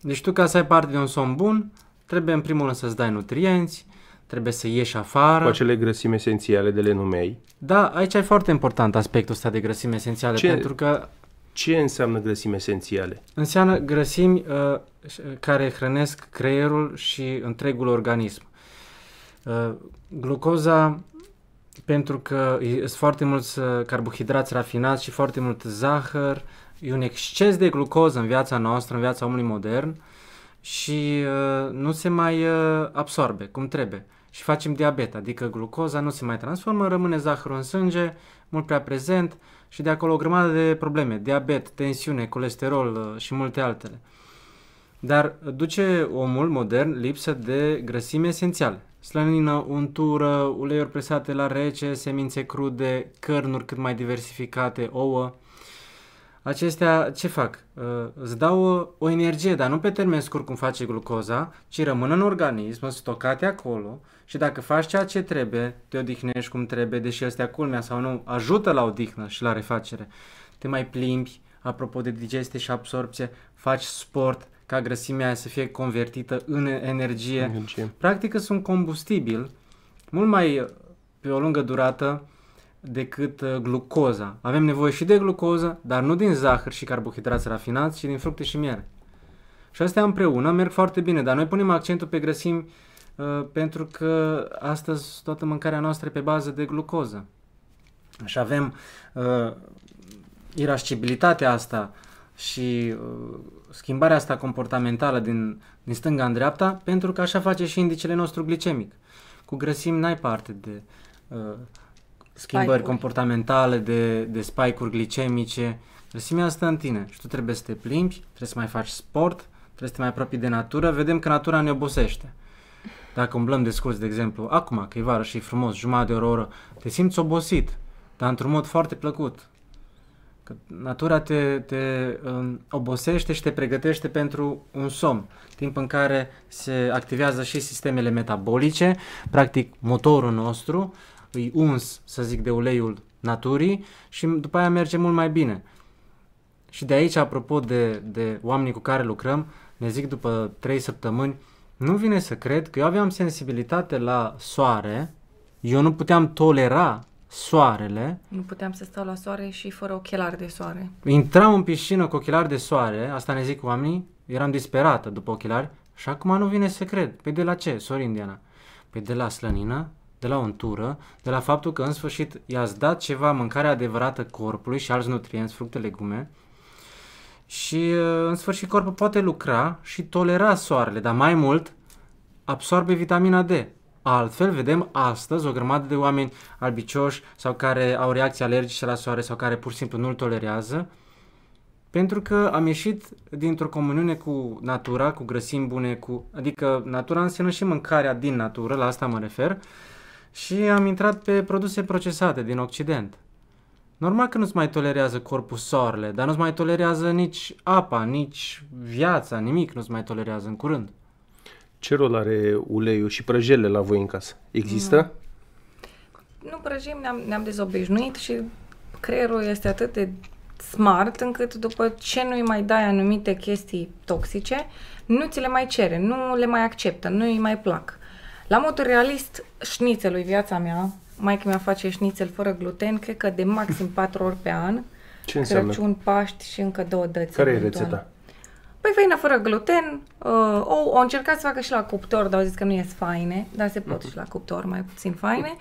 Deci tu ca să ai parte de un somn bun, trebuie în primul rând să-ți dai nutrienți, trebuie să ieși afară. Cu acele grăsimi esențiale de le numei. Da, aici e foarte important aspectul ăsta de grăsimi esențiale, ce, pentru că... Ce înseamnă grăsimi esențiale? Înseamnă grăsimi uh, uh care hrănesc creierul și întregul organism. Uh, glucoza, pentru că sunt foarte mulți uh, carbohidrați rafinați și foarte mult zahăr, e un exces de glucoză în viața noastră, în viața omului modern și uh, nu se mai uh, absorbe cum trebuie și facem diabet, adică glucoza nu se mai transformă, rămâne zahărul în sânge, mult prea prezent și de acolo o grămadă de probleme, diabet, tensiune, colesterol uh, și multe altele. Dar duce omul modern lipsă de grăsime esențiale. Slănină, untură, uleiuri presate la rece, semințe crude, cărnuri cât mai diversificate, ouă acestea ce fac? Uh, îți dau o, o energie, dar nu pe termen scurt cum face glucoza, ci rămân în organism, sunt stocate acolo și dacă faci ceea ce trebuie, te odihnești cum trebuie, deși astea culmea sau nu, ajută la odihnă și la refacere. Te mai plimbi, apropo de digestie și absorpție, faci sport ca grăsimea să fie convertită în energie. energie. Practic sunt combustibil mult mai pe o lungă durată decât uh, glucoza. Avem nevoie și de glucoză, dar nu din zahăr și carbohidrați rafinați, ci din fructe și miere. Și astea împreună merg foarte bine, dar noi punem accentul pe grăsimi uh, pentru că astăzi toată mâncarea noastră e pe bază de glucoză. Și avem uh, irascibilitatea asta și uh, schimbarea asta comportamentală din, din stânga în dreapta, pentru că așa face și indicele nostru glicemic. Cu grăsimi n-ai parte de uh, schimbări spike-uri. comportamentale, de, de spike-uri glicemice. Grăsimea asta în tine și tu trebuie să te plimbi, trebuie să mai faci sport, trebuie să te mai apropii de natură. Vedem că natura ne obosește. Dacă umblăm de scurs, de exemplu, acum că e vară și e frumos, jumătate de oră, oră, te simți obosit, dar într-un mod foarte plăcut. Că natura te, te um, obosește și te pregătește pentru un somn, timp în care se activează și sistemele metabolice, practic motorul nostru, îi uns, să zic, de uleiul naturii și după aia merge mult mai bine. Și de aici, apropo de, de oamenii cu care lucrăm, ne zic după 3 săptămâni, nu vine să cred că eu aveam sensibilitate la soare, eu nu puteam tolera soarele. Nu puteam să stau la soare și fără ochelari de soare. Intram în piscină cu ochelari de soare, asta ne zic oamenii, eram disperată după ochelari și acum nu vine să cred. Păi de la ce, Sorin Diana? Păi de la slănină, de la o de la faptul că în sfârșit i-ați dat ceva mâncare adevărată corpului și alți nutrienți, fructe, legume, și uh, în sfârșit corpul poate lucra și tolera soarele, dar mai mult absorbe vitamina D. Altfel, vedem astăzi o grămadă de oameni albicioși sau care au reacții alergice la soare sau care pur și simplu nu-l tolerează, pentru că am ieșit dintr-o comuniune cu natura, cu grăsimi bune, cu, adică natura înseamnă și mâncarea din natură, la asta mă refer, și am intrat pe produse procesate din Occident. Normal că nu-ți mai tolerează corpul soarele, dar nu-ți mai tolerează nici apa, nici viața, nimic nu-ți mai tolerează în curând. Ce rol are uleiul și prăjele la voi în casă? Există? Nu, nu prăjim, ne-am, ne-am dezobișnuit și creierul este atât de smart încât după ce nu-i mai dai anumite chestii toxice, nu ți le mai cere, nu le mai acceptă, nu-i mai plac. Uh, la modul realist, șnițelul viața mea. Mai mi-a face șnițel fără gluten, cred că de maxim 4 ori pe an. Ce înseamnă? Crăciun, Paști și încă două dăți. Care e rețeta? Păi făină fără gluten, uh, ou, o încercat să facă și la cuptor, dar au zis că nu ies faine, dar se pot uh și la cuptor mai puțin faine.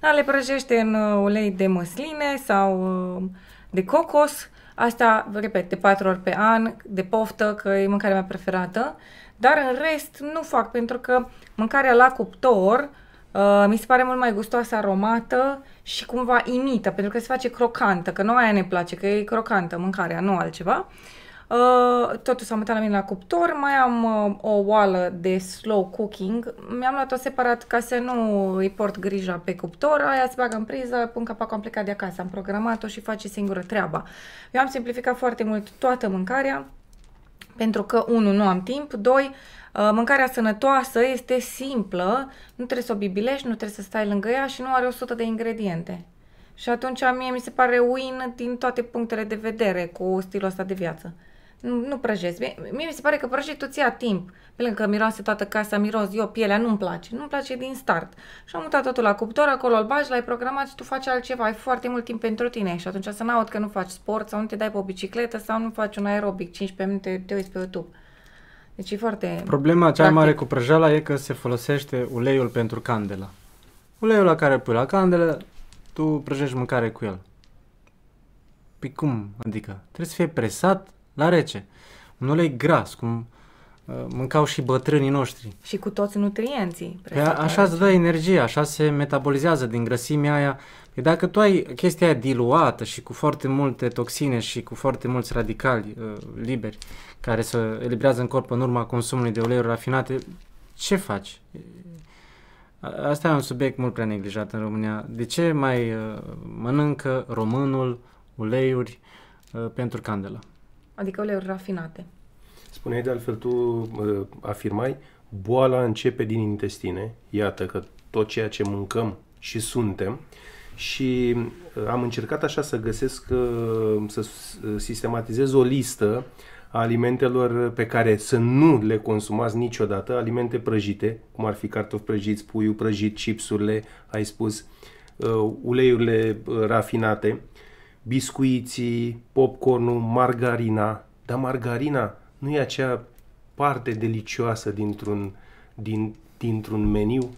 Dar le prăjește în uh, ulei de măsline sau uh, de cocos. Asta, repet, de patru ori pe an, de poftă, că e mâncarea mea preferată. Uh, dar în rest nu fac, pentru că mâncarea la cuptor uh, mi se pare mult mai gustoasă, aromată și cumva imită, pentru că se face crocantă, că nu aia ne place, că e crocantă mâncarea, nu altceva. Uh, totul s-a mutat la mine la cuptor, mai am uh, o oală de slow cooking, mi-am luat-o separat ca să nu îi port grija pe cuptor, aia se bagă în priză, pun capacul, am plecat de acasă, am programat-o și face singură treaba. Eu am simplificat foarte mult toată mâncarea, pentru că, unu, nu am timp, doi, uh, mâncarea sănătoasă este simplă, nu trebuie să o bibilești, nu trebuie să stai lângă ea și nu are 100 de ingrediente. Și atunci mie mi se pare win din toate punctele de vedere cu stilul ăsta de viață nu, nu prăjesc. Mie, mie mi se pare că prăjitul tot a timp. Pe lângă că miroase toată casa, miros eu, pielea nu-mi place. Nu-mi place din start. Și am mutat totul la cuptor, acolo îl bagi, l-ai programat și tu faci altceva. Ai foarte mult timp pentru tine și atunci să n-aud că nu faci sport sau nu te dai pe o bicicletă sau nu faci un aerobic 15 minute, te uiți pe YouTube. Deci e foarte... Problema cea mai mare cu prăjala e că se folosește uleiul pentru candela. Uleiul la care pui la candelă, tu prăjești mâncare cu el. Păi cum? Adică trebuie să fie presat la rece. Un ulei gras, cum uh, mâncau și bătrânii noștri. Și cu toți nutrienții. Pe așa îți dă energie, așa se metabolizează din grăsimea aia. Păi dacă tu ai chestia aia diluată și cu foarte multe toxine și cu foarte mulți radicali uh, liberi care se eliberează în corp în urma consumului de uleiuri rafinate, ce faci? Asta e un subiect mult prea neglijat în România. De ce mai uh, mănâncă românul uleiuri uh, pentru candelă? adică uleiuri rafinate. Spuneai de altfel, tu afirmai, boala începe din intestine, iată că tot ceea ce mâncăm și suntem, și uh, am încercat așa să găsesc, uh, să uh, sistematizez o listă a alimentelor pe care să nu le consumați niciodată, alimente prăjite, cum ar fi cartofi prăjiți, puiul prăjit, chipsurile, ai spus, uleiurile rafinate, biscuiții, popcornul, margarina. Dar margarina nu e acea parte delicioasă dintr-un, din, dintr-un meniu?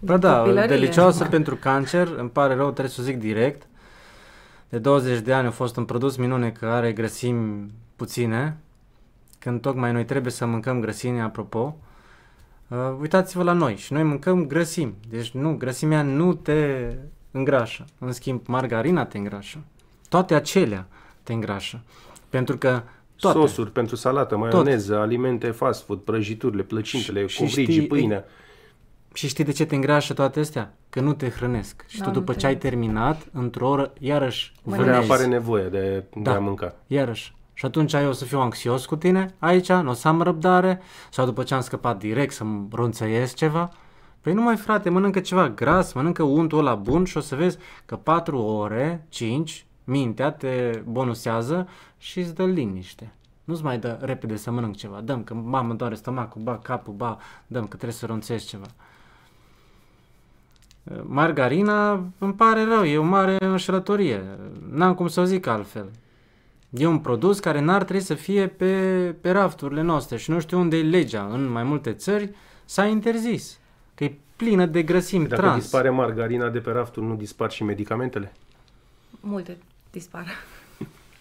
Da, da, Copilărie. delicioasă pentru cancer, îmi pare rău, trebuie să o zic direct. De 20 de ani a fost un produs minune care are grăsimi puține, când tocmai noi trebuie să mâncăm grăsimi, apropo. Uh, uitați-vă la noi și noi mâncăm grăsimi. Deci nu, grăsimea nu te îngrașă. În schimb, margarina te îngrașă. Toate acelea te îngrașă. Pentru că toate. Sosuri pentru salată, maioneză, Tot. alimente fast food, prăjiturile, plăcintele, și, covrigii, știi, pâinea. Și știi de ce te îngrașă toate astea? Că nu te hrănesc. Și da, tu după ce ai terminat, într-o oră, iarăși vrea apare nevoie de, da, de a mânca. iarăși. Și atunci eu o să fiu anxios cu tine aici, nu o să am răbdare, sau după ce am scăpat direct să-mi ronțăiesc ceva. Păi nu mai frate, mănâncă ceva gras, mănâncă untul ăla bun și o să vezi că 4 ore, 5, mintea, te bonusează și îți dă liniște. Nu-ți mai dă repede să mănânc ceva. Dăm că, mă doare stomacul, ba, capul, ba, dăm că trebuie să ronțesc ceva. Margarina îmi pare rău, e o mare înșelătorie. N-am cum să o zic altfel. E un produs care n-ar trebui să fie pe, pe rafturile noastre și nu știu unde e legea. În mai multe țări s-a interzis. Că e plină de grăsimi Dacă trans. Dacă dispare margarina de pe rafturi, nu dispar și medicamentele? Multe dispară.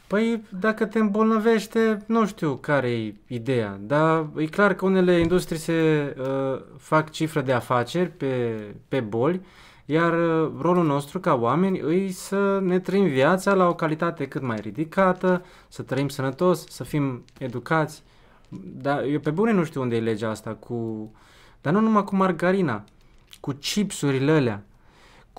Păi dacă te îmbolnăvește, nu știu care e ideea, dar e clar că unele industrii se uh, fac cifră de afaceri pe, pe boli, iar uh, rolul nostru ca oameni e să ne trăim viața la o calitate cât mai ridicată, să trăim sănătos, să fim educați. Dar eu pe bune nu știu unde e legea asta cu... Dar nu numai cu margarina, cu chipsurile alea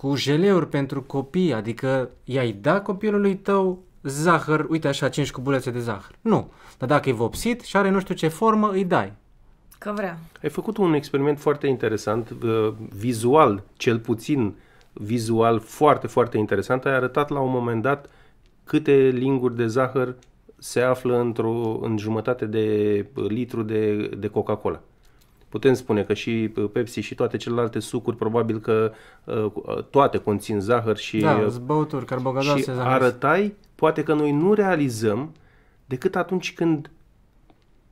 cu jeleuri pentru copii, adică i-ai da copilului tău zahăr, uite așa, 5 cubulețe de zahăr. Nu. Dar dacă e vopsit și are nu știu ce formă, îi dai. Că vrea. Ai făcut un experiment foarte interesant, uh, vizual, cel puțin vizual, foarte, foarte interesant. Ai arătat la un moment dat câte linguri de zahăr se află într-o, în jumătate de litru de, de Coca-Cola putem spune că și uh, Pepsi și toate celelalte sucuri, probabil că uh, toate conțin zahăr și, da, uh, zbăuturi, carbogazoase, și zahăr. arătai, poate că noi nu realizăm decât atunci când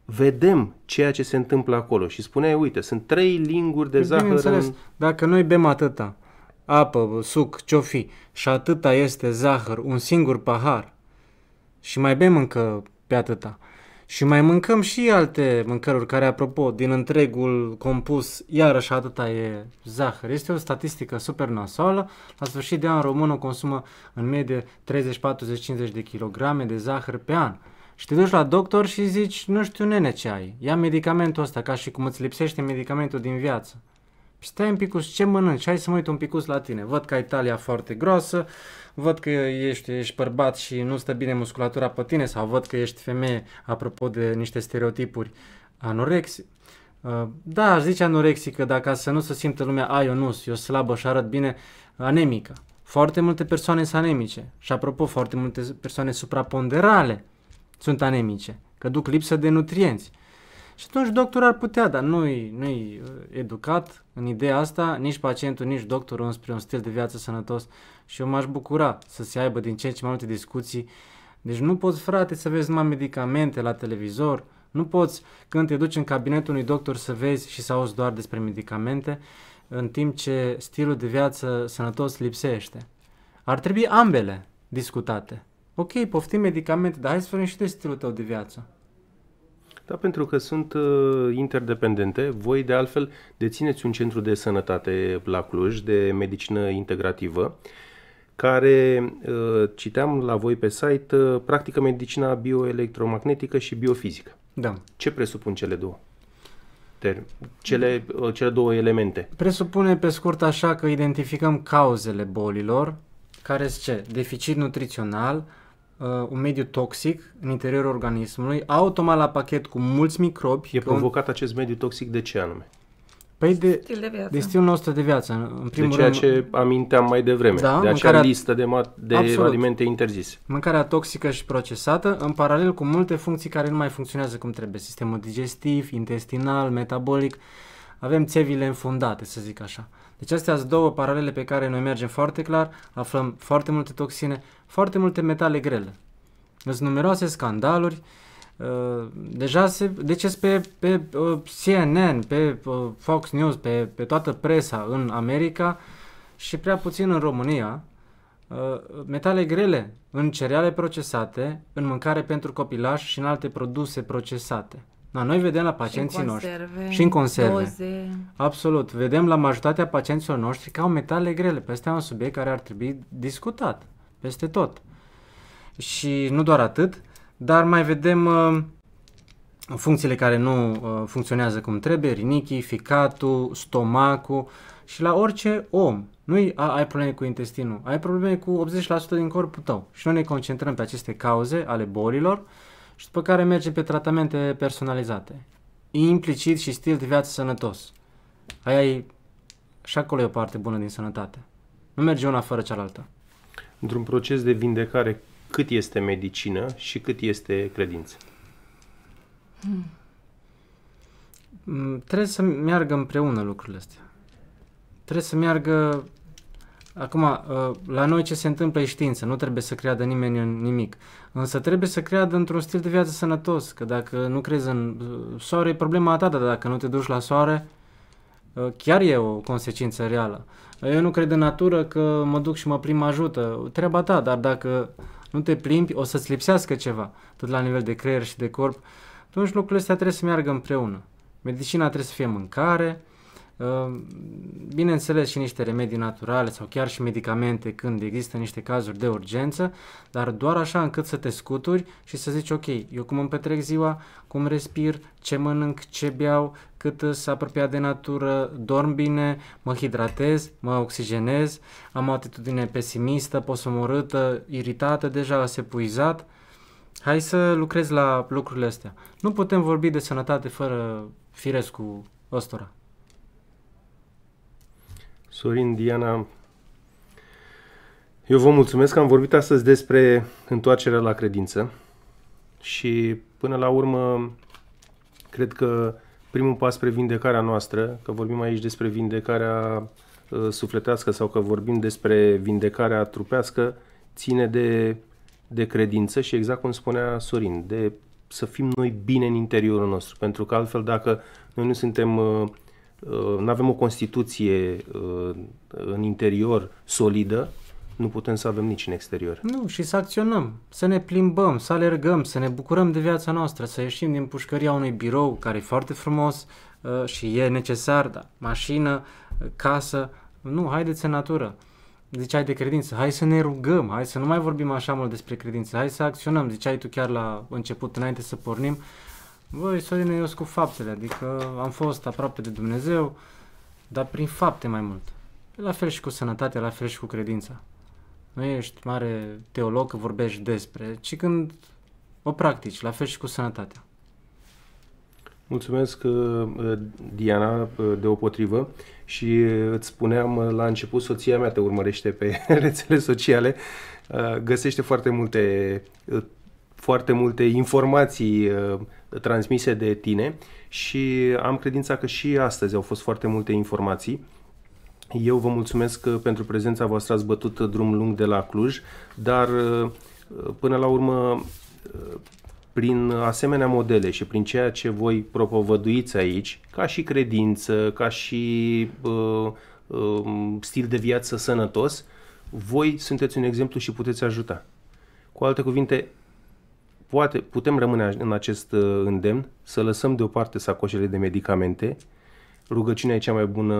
vedem ceea ce se întâmplă acolo și spuneai, uite, sunt trei linguri de păi, zahăr. Bineînțeles, în... dacă noi bem atâta, apă, suc, ciofi și atâta este zahăr, un singur pahar și mai bem încă pe atâta, și mai mâncăm și alte mâncăruri care, apropo, din întregul compus, iarăși atâta e zahăr. Este o statistică super nasoală. La sfârșit de an, românul consumă în medie 30, 40, 50 de kilograme de zahăr pe an. Și te duci la doctor și zici, nu știu nene ce ai, ia medicamentul ăsta, ca și cum îți lipsește medicamentul din viață. Păi stai un picus, ce mănânci? Hai să mă uit un picus la tine. Văd că ai talia foarte groasă, văd că ești, ești bărbat și nu stă bine musculatura pe tine sau văd că ești femeie, apropo de niște stereotipuri, anorexi. Uh, da, aș zice anorexică, dar ca să nu se simtă lumea, ai, eu nu, eu slabă și arăt bine, anemică. Foarte multe persoane sunt anemice și apropo, foarte multe persoane supraponderale sunt anemice, că duc lipsă de nutrienți. Și atunci doctorul ar putea, dar nu-i, nu-i uh, educat în ideea asta, nici pacientul, nici doctorul înspre un stil de viață sănătos și eu m-aș bucura să se aibă din ce în ce mai multe discuții. Deci nu poți, frate, să vezi numai medicamente la televizor, nu poți când te duci în cabinetul unui doctor să vezi și să auzi doar despre medicamente, în timp ce stilul de viață sănătos lipsește. Ar trebui ambele discutate. Ok, poftim medicamente, dar hai să vorbim și de stilul tău de viață. Da, pentru că sunt uh, interdependente. Voi, de altfel, dețineți un centru de sănătate la Cluj, de medicină integrativă, care, uh, citeam la voi pe site, uh, practică medicina bioelectromagnetică și biofizică. Da. Ce presupun cele două? cele, uh, cele două elemente. Presupune pe scurt așa că identificăm cauzele bolilor, care sunt ce? Deficit nutrițional, uh, un mediu toxic în interiorul organismului, automat la pachet cu mulți microbi. E provocat un... acest mediu toxic de ce anume? Păi de, stil de, viață. de stilul nostru de viață, în primul De ceea rând, ce aminteam mai devreme, da, de acea mâncarea, listă de, ma- de absolut, alimente interzise. Mâncarea toxică și procesată, în paralel cu multe funcții care nu mai funcționează cum trebuie. Sistemul digestiv, intestinal, metabolic, avem țevile înfundate, să zic așa. Deci astea sunt două paralele pe care noi mergem foarte clar, aflăm foarte multe toxine, foarte multe metale grele. Sunt numeroase scandaluri, Uh, deja se, deci pe, pe uh, CNN, pe uh, Fox News, pe, pe toată presa în America și prea puțin în România, uh, metale grele în cereale procesate, în mâncare pentru copilași și în alte produse procesate. Da, noi vedem la pacienții și conserve, noștri și în conserve. Doze. Absolut. Vedem la majoritatea pacienților noștri că au metale grele. Peste păi un subiect care ar trebui discutat peste tot. Și nu doar atât, dar mai vedem uh, funcțiile care nu uh, funcționează cum trebuie, rinichii, ficatul, stomacul și la orice om. Nu ai probleme cu intestinul, ai probleme cu 80% din corpul tău. Și noi ne concentrăm pe aceste cauze ale bolilor și după care mergem pe tratamente personalizate. Implicit și stil de viață sănătos. Aia e și acolo e o parte bună din sănătate. Nu merge una fără cealaltă într-un proces de vindecare cât este medicină și cât este credință? Hmm. Mm, trebuie să meargă împreună lucrurile astea. Trebuie să meargă... Acum, uh, la noi ce se întâmplă e știință, nu trebuie să creadă nimeni în nimic. Însă trebuie să creadă într-un stil de viață sănătos, că dacă nu crezi în uh, soare, e problema ta, dar dacă nu te duci la soare, Uh, chiar e o consecință reală. Uh, eu nu cred în natură că mă duc și mă plimb ajută. Treaba ta, dar dacă nu te plimbi, o să-ți lipsească ceva, tot la nivel de creier și de corp. Atunci lucrurile astea trebuie să meargă împreună. Medicina trebuie să fie mâncare, uh, bineînțeles și niște remedii naturale sau chiar și medicamente când există niște cazuri de urgență, dar doar așa încât să te scuturi și să zici ok, eu cum îmi petrec ziua, cum respir, ce mănânc, ce beau, cât să apropiat de natură, dorm bine, mă hidratez, mă oxigenez, am o atitudine pesimistă, posomorâtă, iritată, deja sepuizat. Hai să lucrez la lucrurile astea. Nu putem vorbi de sănătate fără firescul ăstora. Sorin, Diana, eu vă mulțumesc că am vorbit astăzi despre întoarcerea la credință și până la urmă cred că primul pas spre vindecarea noastră, că vorbim aici despre vindecarea uh, sufletească sau că vorbim despre vindecarea trupească, ține de, de credință și exact cum spunea Sorin, de să fim noi bine în interiorul nostru, pentru că altfel dacă noi nu suntem, uh, uh, nu avem o constituție uh, în interior solidă, nu putem să avem nici în exterior. Nu, și să acționăm, să ne plimbăm, să alergăm, să ne bucurăm de viața noastră, să ieșim din pușcăria unui birou care e foarte frumos uh, și e necesar, da, mașină, uh, casă, nu, haideți în natură. Ziceai de credință, hai să ne rugăm, hai să nu mai vorbim așa mult despre credință, hai să acționăm, ziceai tu chiar la început, înainte să pornim, voi, Sorine, eu cu faptele, adică am fost aproape de Dumnezeu, dar prin fapte mai mult. La fel și cu sănătatea, la fel și cu credința nu ești mare teolog că vorbești despre, ci când o practici, la fel și cu sănătatea. Mulțumesc, uh, uh, Diana, uh, deopotrivă. Și îți spuneam la început, soția mea te urmărește pe rețele sociale, găsește foarte multe, foarte multe informații transmise de tine și am credința că și astăzi au fost foarte multe informații eu vă mulțumesc uh, pentru prezența voastră, ați bătut uh, drum lung de la Cluj, dar uh, până la urmă, prin asemenea modele și prin ceea ce voi propovăduiți aici, ca și credință, ca și uh, uh, stil de viață sănătos, voi sunteți un exemplu și puteți ajuta. Cu alte cuvinte, poate, putem rămâne în acest îndemn, să lăsăm deoparte sacoșele de medicamente, rugăciunea e cea mai bună,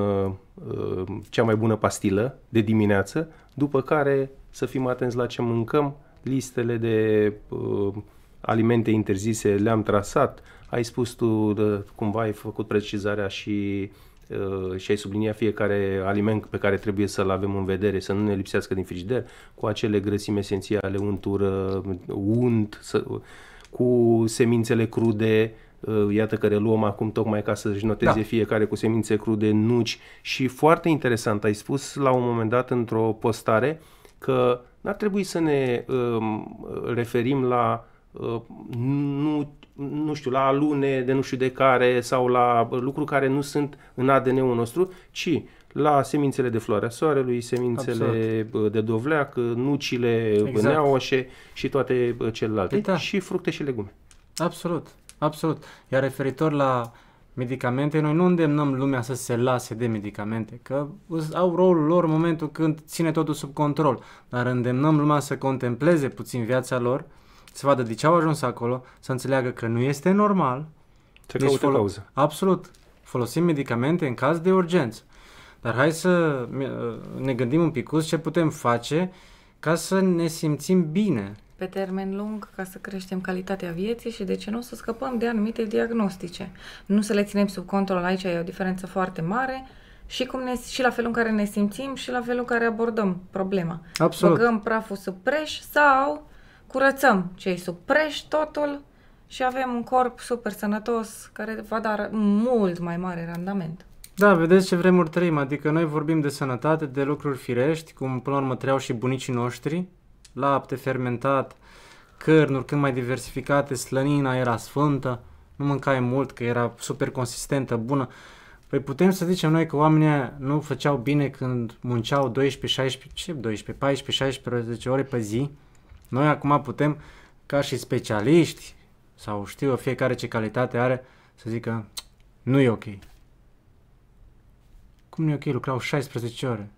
uh, cea mai bună pastilă de dimineață, după care să fim atenți la ce mâncăm, listele de uh, alimente interzise le-am trasat, ai spus tu de, cumva ai făcut precizarea și uh, și ai subliniat fiecare aliment pe care trebuie să-l avem în vedere, să nu ne lipsească din frigider, cu acele grăsimi esențiale, untură, unt, să, cu semințele crude, iată că reluăm acum tocmai ca să-și noteze da. fiecare cu semințe crude, nuci și foarte interesant, ai spus la un moment dat într-o postare că n-ar trebui să ne um, referim la uh, nu, nu știu, la alune de nu știu de care sau la lucruri care nu sunt în ADN-ul nostru, ci la semințele de floarea soarelui, semințele Absolut. Uh, de dovleac, uh, nucile exact. neaoșe și toate uh, celelalte. Păi da. Și fructe și legume. Absolut. Absolut. Iar referitor la medicamente, noi nu îndemnăm lumea să se lase de medicamente, că au rolul lor în momentul când ține totul sub control, dar îndemnăm lumea să contempleze puțin viața lor, să vadă de ce au ajuns acolo, să înțeleagă că nu este normal. Ce deci folo- cauză. Absolut. Folosim medicamente în caz de urgență. Dar hai să uh, ne gândim un pic ce putem face ca să ne simțim bine pe termen lung ca să creștem calitatea vieții și de ce nu să scăpăm de anumite diagnostice. Nu să le ținem sub control, aici e o diferență foarte mare și, cum ne, și la felul în care ne simțim și la felul în care abordăm problema. Absolut. Băgăm praful sub preș sau curățăm cei sub preș totul și avem un corp super sănătos care va da mult mai mare randament. Da, vedeți ce vremuri trăim, adică noi vorbim de sănătate, de lucruri firești, cum până la urmă și bunicii noștri, lapte fermentat, cărnuri cât mai diversificate, slănina era sfântă, nu mâncai mult, că era super consistentă, bună. Păi putem să zicem noi că oamenii nu făceau bine când munceau 12, 16, ce 12, 14, 16 ore pe zi. Noi acum putem, ca și specialiști, sau știu fiecare ce calitate are, să zică nu e ok. Cum nu e ok? Lucrau 16 ore.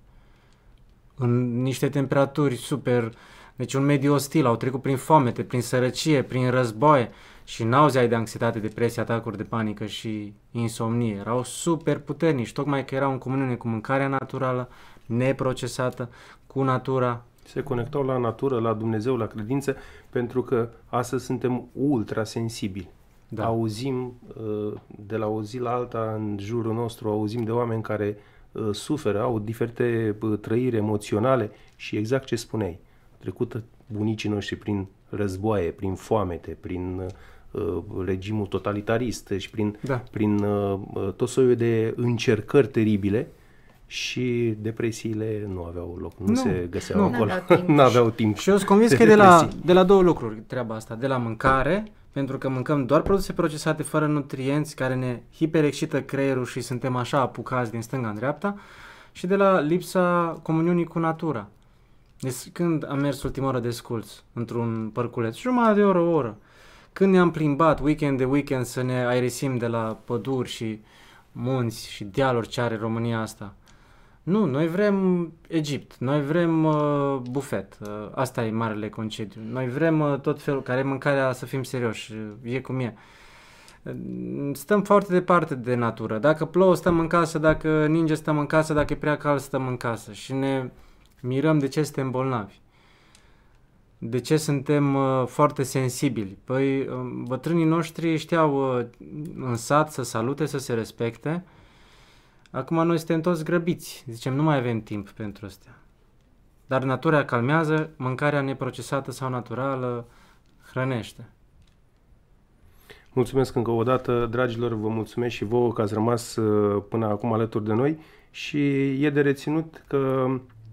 În niște temperaturi super uh, deci un mediu ostil, au trecut prin foamete, prin sărăcie, prin războaie și nauzeai de anxietate, depresie, atacuri de panică și insomnie. Erau super puternici, tocmai că erau în comuniune cu mâncarea naturală, neprocesată, cu natura. Se conectau la natură, la Dumnezeu, la credință, pentru că astăzi suntem ultra sensibili. Da. Auzim uh, de la o zi la alta în jurul nostru, auzim de oameni care uh, suferă, au diferite uh, trăiri emoționale și exact ce spuneai trecută bunicii noștri prin războaie, prin foamete, prin uh, regimul totalitarist și prin, da. prin uh, uh, tot soiul de încercări teribile și depresiile nu aveau loc, nu, nu se găseau nu. acolo, nu aveau timp. Și eu sunt convins de că e de la, de la două lucruri treaba asta, de la mâncare, pentru că mâncăm doar produse procesate fără nutrienți care ne hiperexcită creierul și suntem așa apucați din stânga în dreapta, și de la lipsa comuniunii cu natura. Deci când am mers ultima oară de sculț într-un parculeț, jumătate de oră, o oră, când ne-am plimbat weekend de weekend să ne aerisim de la păduri și munți și dealuri ce are România asta. Nu, noi vrem Egipt, noi vrem uh, bufet, uh, asta e marele concediu, noi vrem uh, tot felul, care e mâncarea, să fim serioși, uh, e cum e. Uh, stăm foarte departe de natură, dacă plouă stăm în casă, dacă ninge stăm în casă, dacă e prea cald stăm în casă și ne mirăm de ce suntem bolnavi, de ce suntem uh, foarte sensibili. Păi uh, bătrânii noștri știau uh, în sat să salute, să se respecte. Acum noi suntem toți grăbiți, zicem nu mai avem timp pentru astea. Dar natura calmează, mâncarea neprocesată sau naturală hrănește. Mulțumesc încă o dată, dragilor, vă mulțumesc și vouă că ați rămas uh, până acum alături de noi și e de reținut că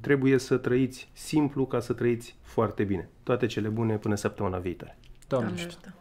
Trebuie să trăiți simplu ca să trăiți foarte bine. Toate cele bune până săptămâna viitoare. Doamne ajută!